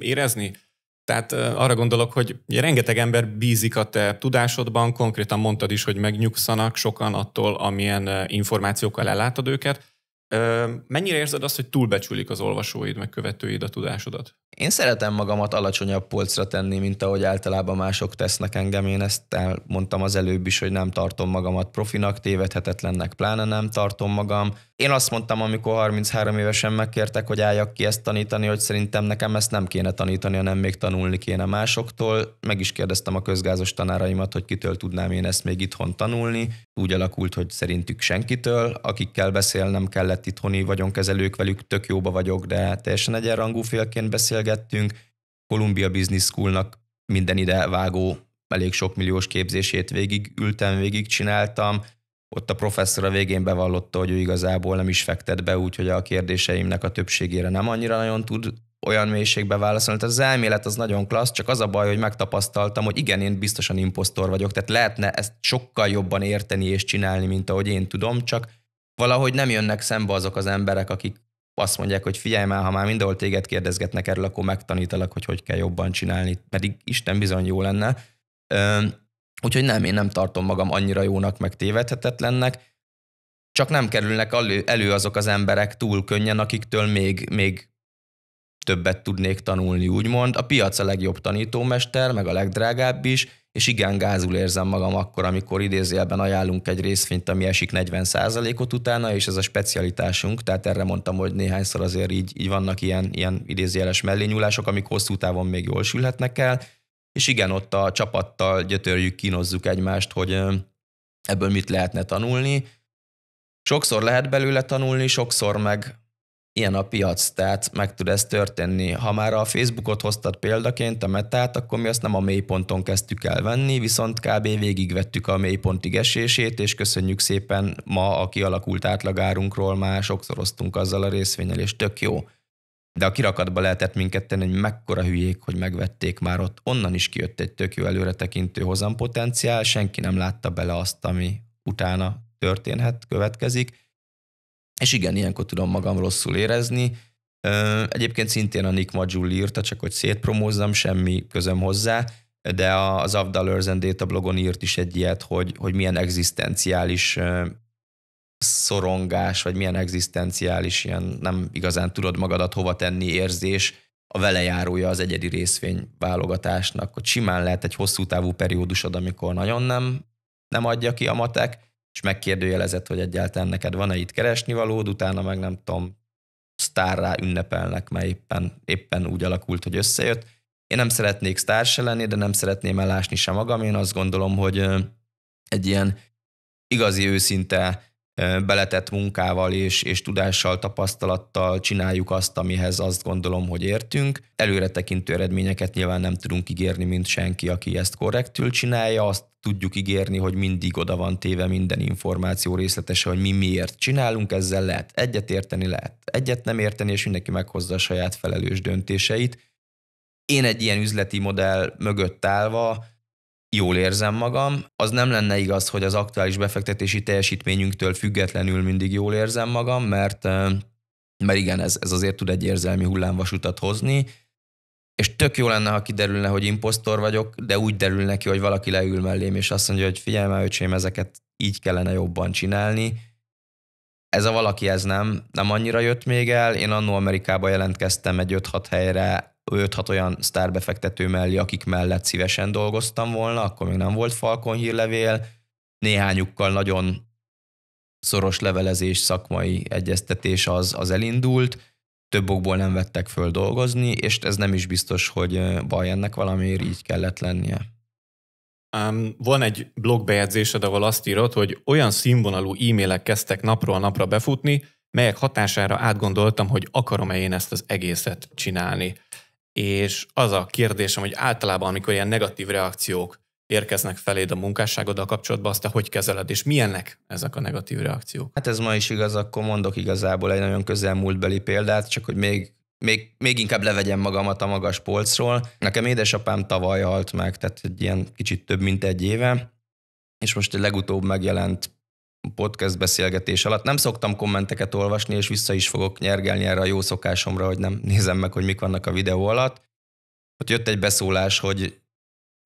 érezni? Tehát arra gondolok, hogy rengeteg ember bízik a te tudásodban, konkrétan mondtad is, hogy megnyugszanak sokan attól, amilyen információkkal ellátod őket mennyire érzed azt, hogy túlbecsülik az olvasóid, meg követőid a tudásodat? Én szeretem magamat alacsonyabb polcra tenni, mint ahogy általában mások tesznek engem. Én ezt elmondtam az előbb is, hogy nem tartom magamat profinak, tévedhetetlennek pláne nem tartom magam. Én azt mondtam, amikor 33 évesen megkértek, hogy álljak ki ezt tanítani, hogy szerintem nekem ezt nem kéne tanítani, hanem még tanulni kéne másoktól. Meg is kérdeztem a közgázos tanáraimat, hogy kitől tudnám én ezt még itthon tanulni. Úgy alakult, hogy szerintük senkitől, akikkel beszélnem kellett mellett itthoni vagyonkezelők, velük tök jóba vagyok, de teljesen egyenrangú félként beszélgettünk. Columbia Business Schoolnak minden ide vágó, elég sok milliós képzését végig ültem, végig csináltam. Ott a professzor a végén bevallotta, hogy ő igazából nem is fektet be, úgyhogy a kérdéseimnek a többségére nem annyira nagyon tud olyan mélységbe válaszolni. Tehát az elmélet az nagyon klassz, csak az a baj, hogy megtapasztaltam, hogy igen, én biztosan impostor vagyok, tehát lehetne ezt sokkal jobban érteni és csinálni, mint ahogy én tudom, csak valahogy nem jönnek szembe azok az emberek, akik azt mondják, hogy figyelj már, ha már mindenhol téged kérdezgetnek erről, akkor megtanítalak, hogy hogy kell jobban csinálni, pedig Isten bizony jó lenne. Úgyhogy nem, én nem tartom magam annyira jónak, meg tévedhetetlennek, csak nem kerülnek elő, azok az emberek túl könnyen, akiktől még, még többet tudnék tanulni, úgymond. A piac a legjobb tanítómester, meg a legdrágább is, és igen gázul érzem magam akkor, amikor idézőjelben ajánlunk egy részvényt, ami esik 40%-ot utána, és ez a specialitásunk, tehát erre mondtam, hogy néhányszor azért így, így vannak ilyen, ilyen idézéles mellényúlások, amik hosszú távon még jól sülhetnek el, és igen, ott a csapattal gyötörjük, kínozzuk egymást, hogy ebből mit lehetne tanulni. Sokszor lehet belőle tanulni, sokszor meg ilyen a piac, tehát meg tud ez történni. Ha már a Facebookot hoztad példaként, a metát, akkor mi azt nem a mélyponton kezdtük el venni, viszont kb. végigvettük a mélypontig esését, és köszönjük szépen ma a kialakult átlagárunkról már osztunk azzal a részvényel, és tök jó. De a kirakatba lehetett minket tenni, hogy mekkora hülyék, hogy megvették már ott. Onnan is kijött egy tök jó előretekintő hozampotenciál, senki nem látta bele azt, ami utána történhet, következik és igen, ilyenkor tudom magam rosszul érezni. Egyébként szintén a Nick Majul írta, csak hogy szétpromózzam, semmi közöm hozzá, de az Avdalers and Data blogon írt is egy ilyet, hogy, hogy milyen egzisztenciális szorongás, vagy milyen egzisztenciális, ilyen nem igazán tudod magadat hova tenni érzés, a velejárója az egyedi részvény válogatásnak, hogy simán lehet egy hosszú távú periódusod, amikor nagyon nem, nem adja ki a matek, és megkérdőjelezett, hogy egyáltalán neked van-e itt keresni valód, utána meg nem tudom, sztárrá ünnepelnek, mert éppen, éppen úgy alakult, hogy összejött. Én nem szeretnék sztár se lenni, de nem szeretném elásni sem magam. Én azt gondolom, hogy egy ilyen igazi, őszinte beletett munkával és, és tudással, tapasztalattal csináljuk azt, amihez azt gondolom, hogy értünk. Előretekintő eredményeket nyilván nem tudunk ígérni, mint senki, aki ezt korrektül csinálja. Azt tudjuk ígérni, hogy mindig oda van téve minden információ részletese, hogy mi miért csinálunk, ezzel lehet egyet érteni, lehet egyet nem érteni, és mindenki meghozza a saját felelős döntéseit. Én egy ilyen üzleti modell mögött állva jól érzem magam, az nem lenne igaz, hogy az aktuális befektetési teljesítményünktől függetlenül mindig jól érzem magam, mert, mert igen, ez, ez azért tud egy érzelmi hullámvasutat hozni, és tök jó lenne, ha kiderülne, hogy imposztor vagyok, de úgy derül neki, hogy valaki leül mellém, és azt mondja, hogy figyelj már, öcsém, ezeket így kellene jobban csinálni. Ez a valaki, ez nem, nem annyira jött még el. Én annó Amerikába jelentkeztem egy 5-6 helyre 5-6 olyan sztárbefektető mellé, akik mellett szívesen dolgoztam volna, akkor még nem volt Falcon hírlevél, néhányukkal nagyon szoros levelezés, szakmai egyeztetés az, az elindult, több okból nem vettek föl dolgozni, és ez nem is biztos, hogy baj ennek valamiért így kellett lennie. Um, van egy blogbejegyzésed, ahol azt írod, hogy olyan színvonalú e-mailek kezdtek napról napra befutni, melyek hatására átgondoltam, hogy akarom-e én ezt az egészet csinálni és az a kérdésem, hogy általában, amikor ilyen negatív reakciók érkeznek feléd a munkásságoddal kapcsolatban, azt te hogy kezeled, és milyennek ezek a negatív reakciók? Hát ez ma is igaz, akkor mondok igazából egy nagyon közelmúltbeli példát, csak hogy még még, még inkább levegyem magamat a magas polcról. Nekem édesapám tavaly halt meg, tehát egy ilyen kicsit több mint egy éve, és most egy legutóbb megjelent podcast beszélgetés alatt. Nem szoktam kommenteket olvasni, és vissza is fogok nyergelni erre a jó szokásomra, hogy nem nézem meg, hogy mik vannak a videó alatt. Ott jött egy beszólás, hogy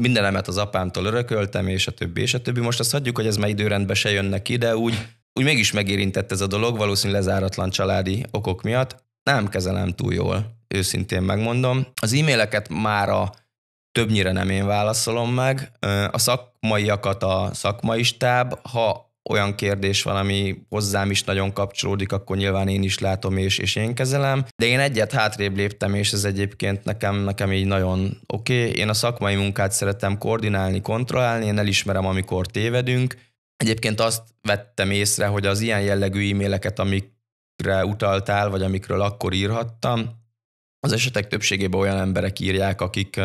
mindenemet az apámtól örököltem, és a többi, és a többi. Most azt hagyjuk, hogy ez már időrendben se jönnek ide, úgy, úgy mégis megérintett ez a dolog, valószínűleg lezáratlan családi okok miatt. Nem kezelem túl jól, őszintén megmondom. Az e-maileket már a többnyire nem én válaszolom meg, a szakmaiakat a szakmai stáb, ha olyan kérdés van, ami hozzám is nagyon kapcsolódik, akkor nyilván én is látom és, és én kezelem. De én egyet hátrébb léptem, és ez egyébként nekem, nekem így nagyon oké. Okay. Én a szakmai munkát szeretem koordinálni, kontrollálni, én elismerem, amikor tévedünk. Egyébként azt vettem észre, hogy az ilyen jellegű e-maileket, amikre utaltál, vagy amikről akkor írhattam, az esetek többségében olyan emberek írják, akik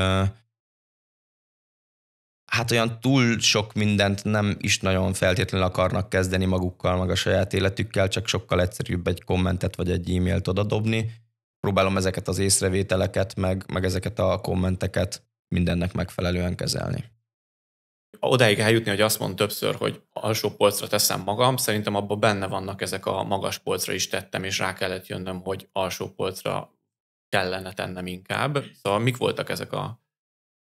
hát olyan túl sok mindent nem is nagyon feltétlenül akarnak kezdeni magukkal, meg a saját életükkel, csak sokkal egyszerűbb egy kommentet vagy egy e-mailt odadobni. Próbálom ezeket az észrevételeket, meg, meg ezeket a kommenteket mindennek megfelelően kezelni. Odáig eljutni, hogy azt mond többször, hogy alsó polcra teszem magam, szerintem abban benne vannak ezek a magas polcra is tettem, és rá kellett jönnöm, hogy alsó polcra kellene tennem inkább. Szóval mik voltak ezek a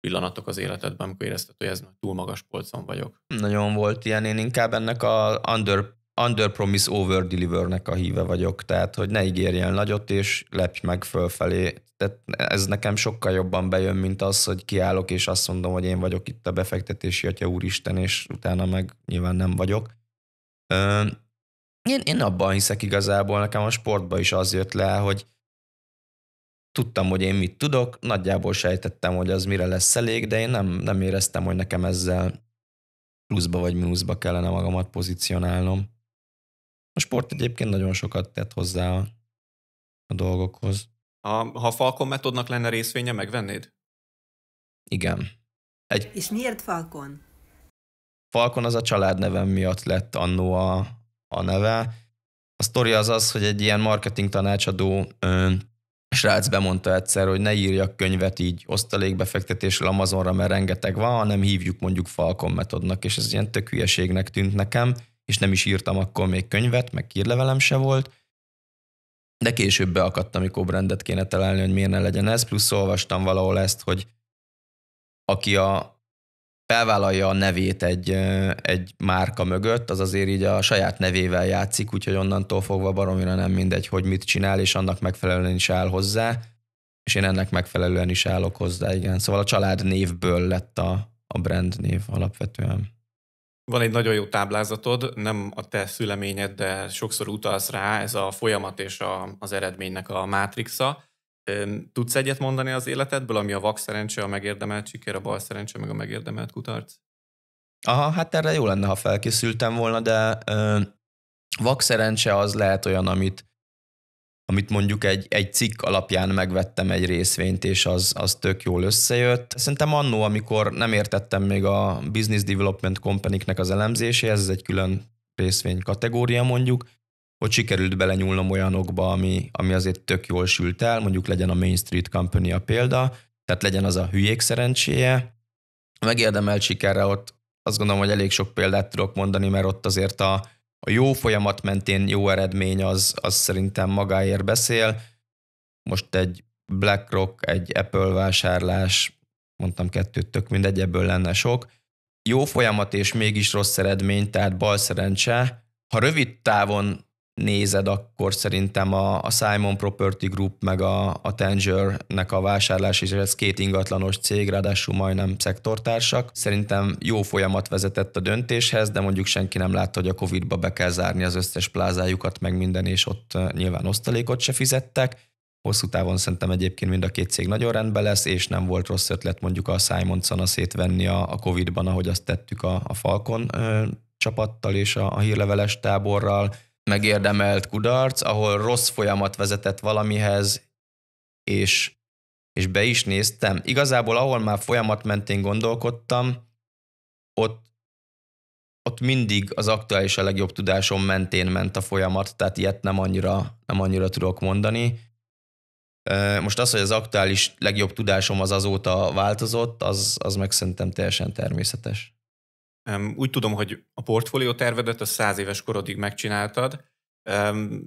pillanatok az életedben, amikor érezted, hogy ez túl magas polcon vagyok? Nagyon volt ilyen, én inkább ennek a under, under promise over delivernek a híve vagyok, tehát hogy ne ígérjen nagyot és lepj meg fölfelé. Tehát ez nekem sokkal jobban bejön, mint az, hogy kiállok és azt mondom, hogy én vagyok itt a befektetési atya úristen, és utána meg nyilván nem vagyok. Ö, én, én abban hiszek igazából, nekem a sportban is az jött le, hogy tudtam, hogy én mit tudok, nagyjából sejtettem, hogy az mire lesz elég, de én nem, nem éreztem, hogy nekem ezzel pluszba vagy mínuszba kellene magamat pozícionálnom. A sport egyébként nagyon sokat tett hozzá a, a dolgokhoz. A, ha a Falcon metódnak lenne részvénye, megvennéd? Igen. Egy... És miért Falcon? Falcon az a családnevem miatt lett annó a, a neve. A sztori az az, hogy egy ilyen marketing tanácsadó ö, srác bemondta egyszer, hogy ne írjak könyvet így osztalékbefektetésről Amazonra, mert rengeteg van, hanem hívjuk mondjuk Falcon metodnak, és ez ilyen tök hülyeségnek tűnt nekem, és nem is írtam akkor még könyvet, meg hírlevelem se volt, de később beakadt, amikor brendet kéne találni, hogy miért ne legyen ez, plusz olvastam valahol ezt, hogy aki a felvállalja a nevét egy, egy márka mögött, az azért így a saját nevével játszik, úgyhogy onnantól fogva baromira nem mindegy, hogy mit csinál, és annak megfelelően is áll hozzá, és én ennek megfelelően is állok hozzá, igen. Szóval a család névből lett a, a brand név alapvetően. Van egy nagyon jó táblázatod, nem a te szüleményed, de sokszor utalsz rá, ez a folyamat és a, az eredménynek a mátrixa. Tudsz egyet mondani az életedből, ami a vak szerencse, a megérdemelt siker, a bal szerencse, meg a megérdemelt kutarc? Aha, hát erre jó lenne, ha felkészültem volna, de ö, vak szerencse az lehet olyan, amit, amit mondjuk egy, egy cikk alapján megvettem egy részvényt, és az, az tök jól összejött. Szerintem annó, amikor nem értettem még a Business Development company az elemzéséhez, ez egy külön részvény kategória mondjuk, hogy sikerült belenyúlnom olyanokba, ami, ami azért tök jól sült el, mondjuk legyen a Main Street Company a példa, tehát legyen az a hülyék szerencséje. Megérdemelt sikerre ott azt gondolom, hogy elég sok példát tudok mondani, mert ott azért a, a jó folyamat mentén jó eredmény az, az szerintem magáért beszél. Most egy BlackRock, egy Apple vásárlás, mondtam kettőt, tök mindegy, ebből lenne sok. Jó folyamat és mégis rossz eredmény, tehát bal szerencse. Ha rövid távon nézed, akkor szerintem a, a Simon Property Group meg a, a Tanger nek a vásárlás is, ez két ingatlanos cég, ráadásul majdnem szektortársak. Szerintem jó folyamat vezetett a döntéshez, de mondjuk senki nem látta, hogy a Covid-ba be kell zárni az összes plázájukat, meg minden, és ott eh, nyilván osztalékot se fizettek. Hosszú távon szerintem egyébként mind a két cég nagyon rendben lesz, és nem volt rossz ötlet mondjuk a Simon Sana szétvenni a, a Covid-ban, ahogy azt tettük a, a Falcon ö, eh, csapattal és a, a hírleveles táborral megérdemelt kudarc, ahol rossz folyamat vezetett valamihez, és, és be is néztem. Igazából ahol már folyamat mentén gondolkodtam, ott, ott mindig az aktuális a legjobb tudásom mentén ment a folyamat, tehát ilyet nem annyira, nem annyira tudok mondani. Most az, hogy az aktuális legjobb tudásom az azóta változott, az, az meg szerintem teljesen természetes. Úgy tudom, hogy a portfólió tervedet a száz éves korodig megcsináltad.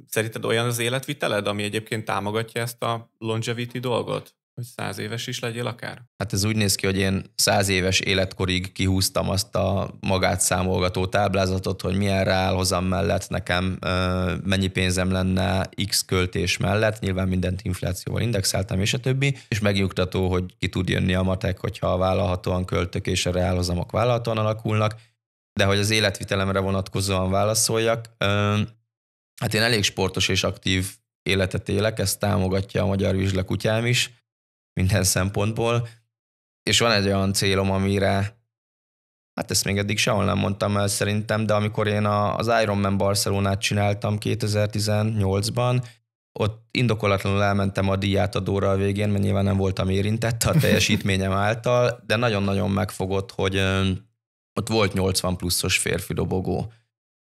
Szerinted olyan az életviteled, ami egyébként támogatja ezt a longevity dolgot? Hogy száz éves is legyél akár? Hát ez úgy néz ki, hogy én száz éves életkorig kihúztam azt a magát számolgató táblázatot, hogy milyen áll mellett nekem, mennyi pénzem lenne X költés mellett, nyilván mindent inflációval indexeltem, és a többi, és megnyugtató, hogy ki tud jönni a matek, hogyha a vállalhatóan költök és a reálhozamok vállalhatóan alakulnak, de hogy az életvitelemre vonatkozóan válaszoljak, hát én elég sportos és aktív életet élek, ezt támogatja a Magyar Vizsla kutyám is, minden szempontból, és van egy olyan célom, amire Hát ezt még eddig sehol nem mondtam el szerintem, de amikor én az Ironman Barcelonát csináltam 2018-ban, ott indokolatlanul elmentem a díjátadóra a végén, mert nyilván nem voltam érintett a teljesítményem által, de nagyon-nagyon megfogott, hogy ott volt 80 pluszos férfi dobogó.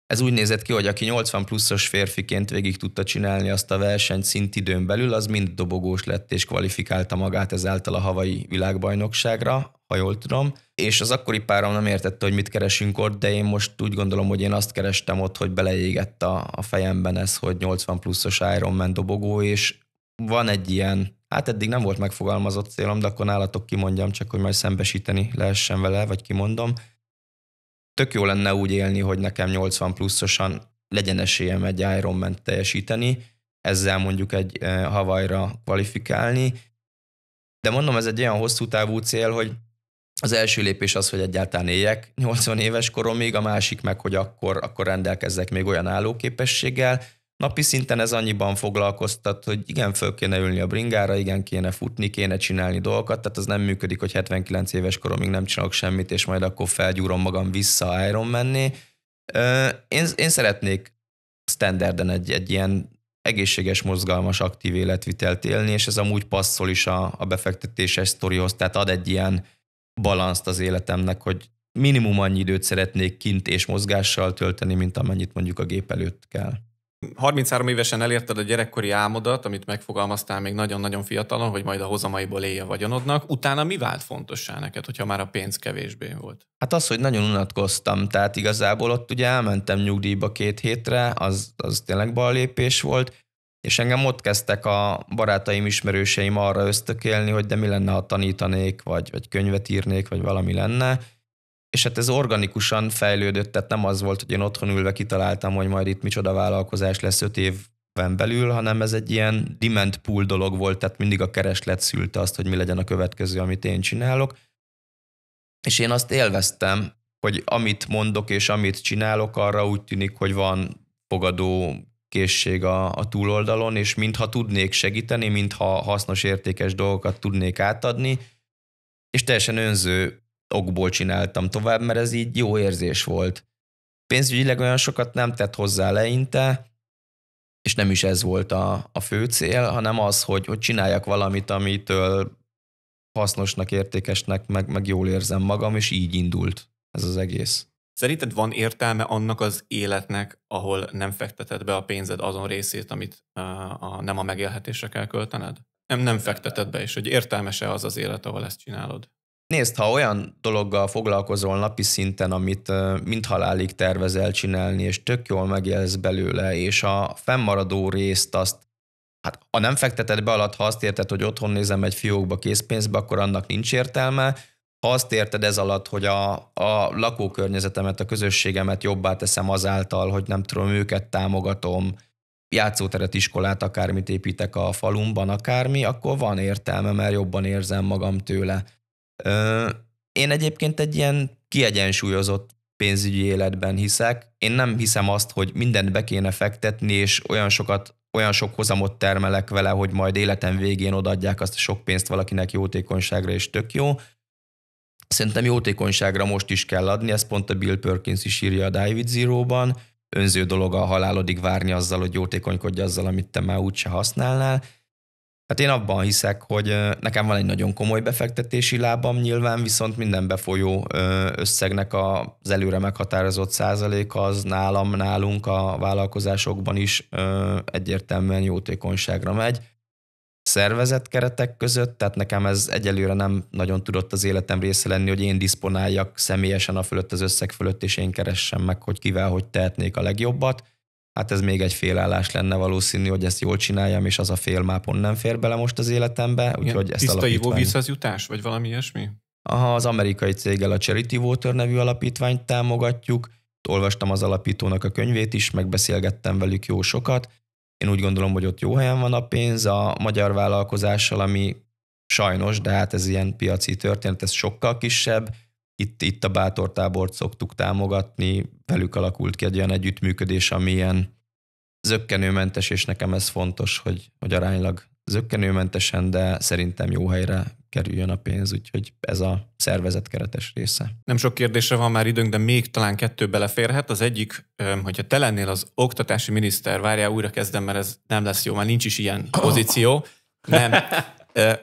Ez úgy nézett ki, hogy aki 80 pluszos férfiként végig tudta csinálni azt a versenyt szintidőn belül, az mind dobogós lett és kvalifikálta magát ezáltal a havai világbajnokságra, ha jól tudom. És az akkori párom nem értette, hogy mit keresünk ott, de én most úgy gondolom, hogy én azt kerestem ott, hogy beleégett a, a fejemben ez, hogy 80 pluszos Ironman dobogó, és van egy ilyen, hát eddig nem volt megfogalmazott célom, de akkor nálatok kimondjam, csak hogy majd szembesíteni lehessen vele, vagy kimondom – tök jó lenne úgy élni, hogy nekem 80 pluszosan legyen esélyem egy Ironman teljesíteni, ezzel mondjuk egy eh, havajra kvalifikálni, de mondom, ez egy olyan hosszú távú cél, hogy az első lépés az, hogy egyáltalán éljek 80 éves koromig, a másik meg, hogy akkor, akkor rendelkezzek még olyan állóképességgel, napi szinten ez annyiban foglalkoztat, hogy igen, föl kéne ülni a bringára, igen, kéne futni, kéne csinálni dolgokat, tehát az nem működik, hogy 79 éves koromig nem csinálok semmit, és majd akkor felgyúrom magam vissza Iron menni. Én, én szeretnék standarden egy, egy ilyen egészséges, mozgalmas, aktív életvitelt élni, és ez amúgy passzol is a, a befektetéses sztorihoz, tehát ad egy ilyen balanszt az életemnek, hogy minimum annyi időt szeretnék kint és mozgással tölteni, mint amennyit mondjuk a gép előtt kell. 33 évesen elérted a gyerekkori álmodat, amit megfogalmaztál még nagyon-nagyon fiatalon, hogy majd a hozamaiból élje vagyonodnak. Utána mi vált fontossá neked, hogyha már a pénz kevésbé volt? Hát az, hogy nagyon unatkoztam, tehát igazából ott ugye elmentem nyugdíjba két hétre, az, az tényleg balépés volt, és engem ott kezdtek a barátaim, ismerőseim arra ösztökélni, hogy de mi lenne, ha tanítanék, vagy, vagy könyvet írnék, vagy valami lenne, és hát ez organikusan fejlődött, tehát nem az volt, hogy én otthon ülve kitaláltam, hogy majd itt micsoda vállalkozás lesz öt év belül, hanem ez egy ilyen demand pool dolog volt, tehát mindig a kereslet szülte azt, hogy mi legyen a következő, amit én csinálok. És én azt élveztem, hogy amit mondok és amit csinálok, arra úgy tűnik, hogy van fogadó készség a, a túloldalon, és mintha tudnék segíteni, mintha hasznos, értékes dolgokat tudnék átadni, és teljesen önző okból csináltam tovább, mert ez így jó érzés volt. Pénzügyileg olyan sokat nem tett hozzá leinte, és nem is ez volt a, a fő cél, hanem az, hogy, hogy csináljak valamit, amitől hasznosnak, értékesnek, meg, meg jól érzem magam, és így indult ez az egész. Szerinted van értelme annak az életnek, ahol nem fekteted be a pénzed azon részét, amit a, a, nem a megélhetésre kell költened? Nem, nem fekteted be, és hogy értelmese az az élet, ahol ezt csinálod? Nézd, ha olyan dologgal foglalkozol napi szinten, amit mint halálig tervezel csinálni, és tök jól megélsz belőle, és a fennmaradó részt azt, hát ha nem fekteted be alatt, ha azt érted, hogy otthon nézem egy fiókba készpénzbe, akkor annak nincs értelme, ha azt érted ez alatt, hogy a, a lakókörnyezetemet, a közösségemet jobbá teszem azáltal, hogy nem tudom, őket támogatom, játszóteret, iskolát, akármit építek a falumban, akármi, akkor van értelme, mert jobban érzem magam tőle. Én egyébként egy ilyen kiegyensúlyozott pénzügyi életben hiszek. Én nem hiszem azt, hogy mindent be kéne fektetni, és olyan sokat olyan sok hozamot termelek vele, hogy majd életem végén odaadják azt a sok pénzt valakinek jótékonyságra, és tök jó. Szerintem jótékonyságra most is kell adni, ezt pont a Bill Perkins is írja a David Zero-ban. Önző dolog a halálodig várni azzal, hogy jótékonykodj azzal, amit te már úgyse használnál. Hát én abban hiszek, hogy nekem van egy nagyon komoly befektetési lábam nyilván, viszont minden befolyó összegnek az előre meghatározott százalék az nálam, nálunk a vállalkozásokban is egyértelműen jótékonyságra megy. Szervezett keretek között, tehát nekem ez egyelőre nem nagyon tudott az életem része lenni, hogy én disponáljak személyesen a fölött az összeg fölött, és én keressem meg, hogy kivel hogy tehetnék a legjobbat hát ez még egy félállás lenne valószínű, hogy ezt jól csináljam, és az a fél már pont nem fér bele most az életembe. Úgyhogy ezt tiszta ivóvíz az jutás, vagy valami ilyesmi? Aha, az amerikai céggel a Charity Water nevű alapítványt támogatjuk, olvastam az alapítónak a könyvét is, megbeszélgettem velük jó sokat. Én úgy gondolom, hogy ott jó helyen van a pénz, a magyar vállalkozással, ami sajnos, de hát ez ilyen piaci történet, ez sokkal kisebb, itt, itt a bátortábort szoktuk támogatni, velük alakult ki egy olyan együttműködés, ami ilyen zöggenőmentes, és nekem ez fontos, hogy, hogy aránylag zöggenőmentesen, de szerintem jó helyre kerüljön a pénz, úgyhogy ez a keretes része. Nem sok kérdésre van már időnk, de még talán kettő beleférhet. Az egyik, hogyha te lennél az oktatási miniszter, várjál, újra kezdem, mert ez nem lesz jó, már nincs is ilyen pozíció. Nem,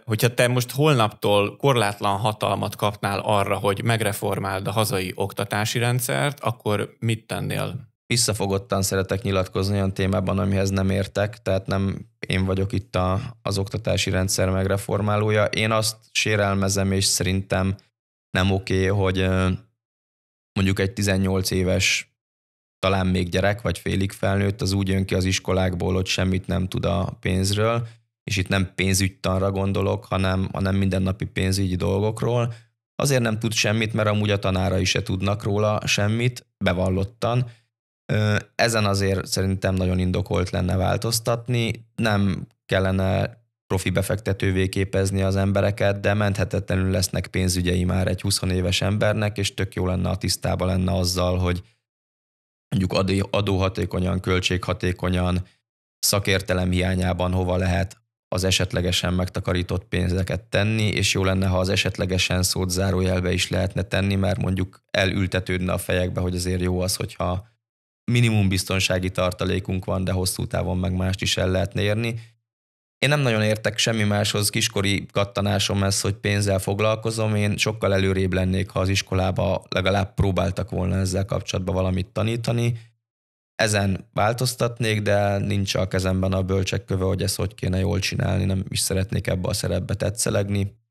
hogyha te most holnaptól korlátlan hatalmat kapnál arra, hogy megreformáld a hazai oktatási rendszert, akkor mit tennél? Visszafogottan szeretek nyilatkozni olyan témában, amihez nem értek, tehát nem én vagyok itt a, az oktatási rendszer megreformálója. Én azt sérelmezem, és szerintem nem oké, okay, hogy mondjuk egy 18 éves talán még gyerek, vagy félig felnőtt, az úgy jön ki az iskolákból, hogy semmit nem tud a pénzről, és itt nem pénzügytanra gondolok, hanem, hanem mindennapi pénzügyi dolgokról. Azért nem tud semmit, mert amúgy a tanára is se tudnak róla semmit, bevallottan. Ezen azért szerintem nagyon indokolt lenne változtatni. Nem kellene profi befektetővé képezni az embereket, de menthetetlenül lesznek pénzügyei már egy 20 éves embernek, és tök jó lenne a tisztában lenne azzal, hogy mondjuk adóhatékonyan, költséghatékonyan, szakértelem hiányában hova lehet az esetlegesen megtakarított pénzeket tenni, és jó lenne, ha az esetlegesen szót zárójelbe is lehetne tenni, mert mondjuk elültetődne a fejekbe, hogy azért jó az, hogyha minimum biztonsági tartalékunk van, de hosszú távon meg mást is el lehetne érni. Én nem nagyon értek semmi máshoz, kiskori kattanásom ez, hogy pénzzel foglalkozom, én sokkal előrébb lennék, ha az iskolába legalább próbáltak volna ezzel kapcsolatban valamit tanítani, ezen változtatnék, de nincs a kezemben a bölcsek köve, hogy ezt hogy kéne jól csinálni, nem is szeretnék ebbe a szerepbe tetszelegni.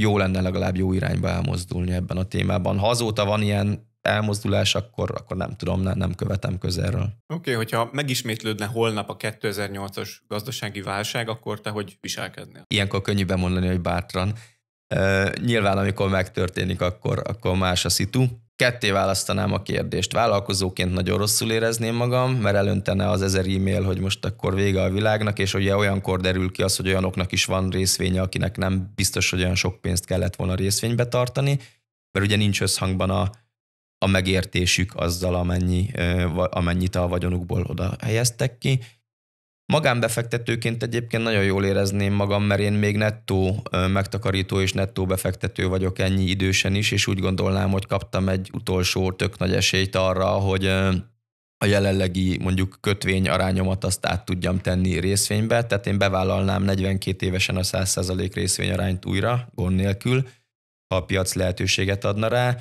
Jó lenne legalább jó irányba elmozdulni ebben a témában. Ha azóta van ilyen elmozdulás, akkor, akkor nem tudom, nem, nem követem közelről. Oké, okay, hogyha megismétlődne holnap a 2008-as gazdasági válság, akkor te hogy viselkednél? Ilyenkor könnyű bemondani, hogy bátran. Uh, nyilván, amikor megtörténik, akkor, akkor más a szitu ketté választanám a kérdést. Vállalkozóként nagyon rosszul érezném magam, mert elöntene az ezer e-mail, hogy most akkor vége a világnak, és ugye olyankor derül ki az, hogy olyanoknak is van részvénye, akinek nem biztos, hogy olyan sok pénzt kellett volna részvénybe tartani, mert ugye nincs összhangban a, a megértésük azzal, amennyi, amennyit a vagyonukból oda helyeztek ki. Magánbefektetőként egyébként nagyon jól érezném magam, mert én még nettó megtakarító és nettó befektető vagyok ennyi idősen is, és úgy gondolnám, hogy kaptam egy utolsó tök nagy esélyt arra, hogy a jelenlegi mondjuk kötvény arányomat azt át tudjam tenni részvénybe, tehát én bevállalnám 42 évesen a 100% részvény arányt újra, gond nélkül, ha a piac lehetőséget adna rá.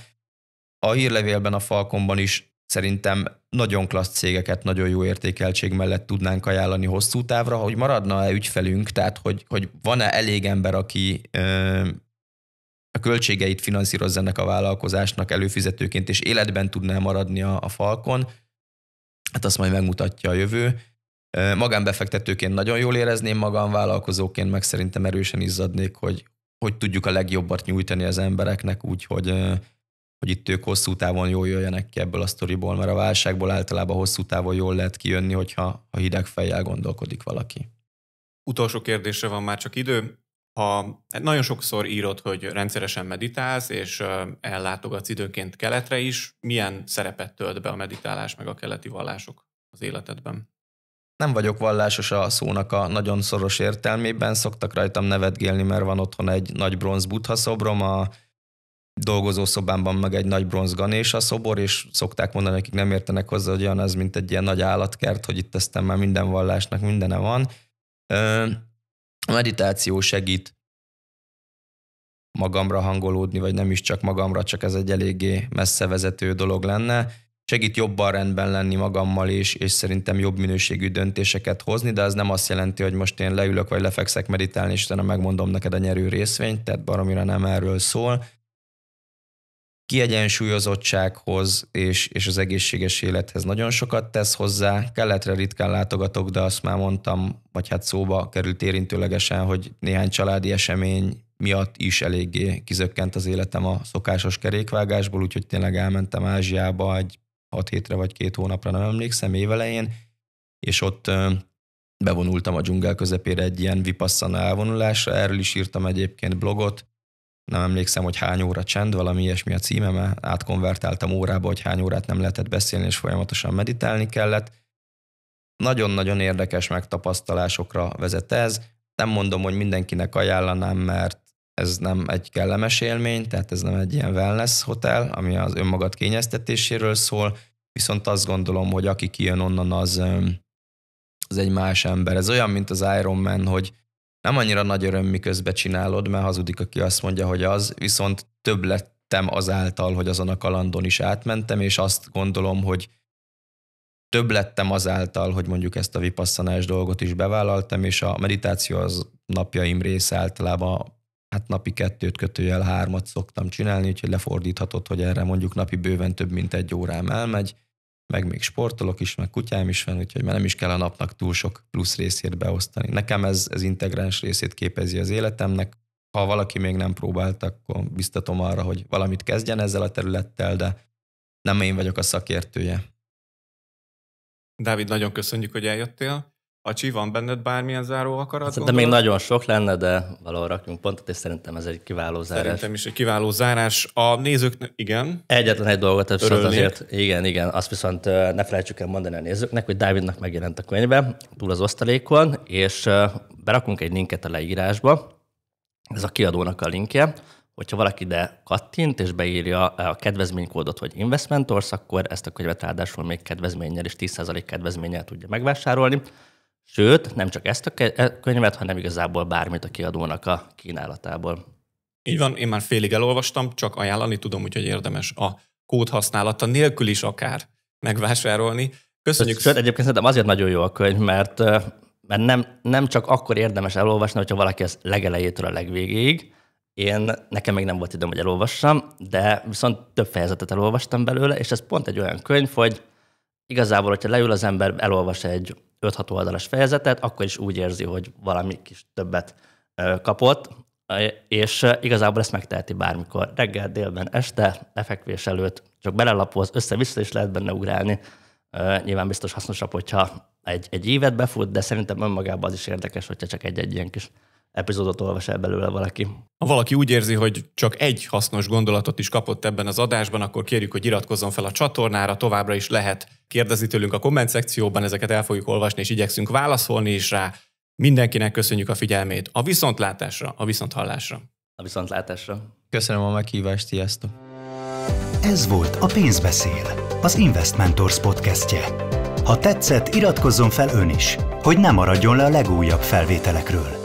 A hírlevélben a Falkonban is szerintem nagyon klassz cégeket nagyon jó értékeltség mellett tudnánk ajánlani hosszú távra, hogy maradna-e ügyfelünk, tehát hogy, hogy van-e elég ember, aki ö, a költségeit finanszírozza ennek a vállalkozásnak előfizetőként, és életben tudná maradni a, a falkon, hát azt majd megmutatja a jövő. Ö, magánbefektetőként nagyon jól érezném magam, vállalkozóként meg szerintem erősen izzadnék, hogy hogy tudjuk a legjobbat nyújtani az embereknek úgy, hogy hogy itt ők hosszú távon jól jöjjenek ki ebből a sztoriból, mert a válságból általában hosszú távon jól lehet kijönni, hogyha a hideg fejjel gondolkodik valaki. Utolsó kérdésre van már csak idő. Ha nagyon sokszor írod, hogy rendszeresen meditálsz, és ellátogatsz időnként keletre is, milyen szerepet tölt be a meditálás meg a keleti vallások az életedben? Nem vagyok vallásos a szónak a nagyon szoros értelmében, szoktak rajtam nevetgélni, mert van otthon egy nagy bronz buddha szobrom, a dolgozószobámban meg egy nagy bronz a szobor, és szokták mondani, akik nem értenek hozzá, hogy olyan ez, mint egy ilyen nagy állatkert, hogy itt aztán már minden vallásnak mindene van. A meditáció segít magamra hangolódni, vagy nem is csak magamra, csak ez egy eléggé messzevezető dolog lenne. Segít jobban rendben lenni magammal is, és szerintem jobb minőségű döntéseket hozni, de az nem azt jelenti, hogy most én leülök vagy lefekszek meditálni, és utána megmondom neked a nyerő részvényt, tehát baromira nem erről szól kiegyensúlyozottsághoz és, és az egészséges élethez nagyon sokat tesz hozzá. Keletre ritkán látogatok, de azt már mondtam, vagy hát szóba került érintőlegesen, hogy néhány családi esemény miatt is eléggé kizökkent az életem a szokásos kerékvágásból, úgyhogy tényleg elmentem Ázsiába egy hat hétre vagy két hónapra, nem emlékszem, évelején, és ott bevonultam a dzsungel közepére egy ilyen vipasszana elvonulásra, erről is írtam egyébként blogot, nem emlékszem, hogy hány óra csend, valami ilyesmi a címe? Mert átkonvertáltam órába, hogy hány órát nem lehetett beszélni, és folyamatosan meditálni kellett. Nagyon-nagyon érdekes megtapasztalásokra vezet ez. Nem mondom, hogy mindenkinek ajánlanám, mert ez nem egy kellemes élmény, tehát ez nem egy ilyen wellness hotel, ami az önmagad kényeztetéséről szól, viszont azt gondolom, hogy aki kijön onnan, az, az egy más ember. Ez olyan, mint az Iron Man, hogy nem annyira nagy öröm, miközben csinálod, mert hazudik, aki azt mondja, hogy az, viszont több lettem azáltal, hogy azon a kalandon is átmentem, és azt gondolom, hogy több lettem azáltal, hogy mondjuk ezt a vipasszanás dolgot is bevállaltam, és a meditáció az napjaim része általában hát napi kettőt kötőjel hármat szoktam csinálni, úgyhogy lefordíthatod, hogy erre mondjuk napi bőven több mint egy órám elmegy, meg még sportolok is, meg kutyám is van, úgyhogy már nem is kell a napnak túl sok plusz részét beosztani. Nekem ez, ez integráns részét képezi az életemnek. Ha valaki még nem próbált, akkor biztatom arra, hogy valamit kezdjen ezzel a területtel, de nem én vagyok a szakértője. Dávid, nagyon köszönjük, hogy eljöttél. Acsi, van benned bármilyen záró akarat? Szerintem gondolod? még nagyon sok lenne, de valahol rakjunk pontot, és szerintem ez egy kiváló zárás. Szerintem is egy kiváló zárás. A nézőknek, igen. Egyetlen egy dolgot, az azért, igen, igen, azt viszont ne felejtsük el mondani a nézőknek, hogy Dávidnak megjelent a könyve, túl az osztalékon, és berakunk egy linket a leírásba, ez a kiadónak a linkje, hogyha valaki ide kattint és beírja a kedvezménykódot, hogy Investmentors, akkor ezt a könyvet ráadásul még kedvezménnyel és 10% kedvezménnyel tudja megvásárolni. Sőt, nem csak ezt a e- könyvet, hanem igazából bármit a kiadónak a kínálatából. Így van, én már félig elolvastam, csak ajánlani tudom, úgyhogy érdemes a kód használata nélkül is akár megvásárolni. Köszönjük. Sőt, egyébként szerintem azért nagyon jó a könyv, mert, mert nem, nem csak akkor érdemes elolvasni, hogyha valaki az legelejétől a legvégéig. Én, nekem még nem volt időm, hogy elolvassam, de viszont több fejezetet elolvastam belőle, és ez pont egy olyan könyv, hogy igazából, hogyha leül az ember, elolvas egy 5-6 oldalas fejezetet, akkor is úgy érzi, hogy valami kis többet kapott, és igazából ezt megteheti bármikor. Reggel, délben, este, lefekvés előtt, csak belelapoz, össze-vissza is lehet benne ugrálni. Nyilván biztos hasznosabb, hogyha egy, egy évet befut, de szerintem önmagában az is érdekes, hogyha csak egy-egy ilyen kis epizódot olvas el belőle valaki. Ha valaki úgy érzi, hogy csak egy hasznos gondolatot is kapott ebben az adásban, akkor kérjük, hogy iratkozzon fel a csatornára, továbbra is lehet kérdezni tőlünk a komment szekcióban, ezeket el fogjuk olvasni, és igyekszünk válaszolni is rá. Mindenkinek köszönjük a figyelmét. A viszontlátásra, a viszonthallásra. A viszontlátásra. Köszönöm a meghívást, sziasztok! Ez volt a Pénzbeszél, az Investmentors podcastje. Ha tetszett, iratkozzon fel ön is, hogy ne maradjon le a legújabb felvételekről.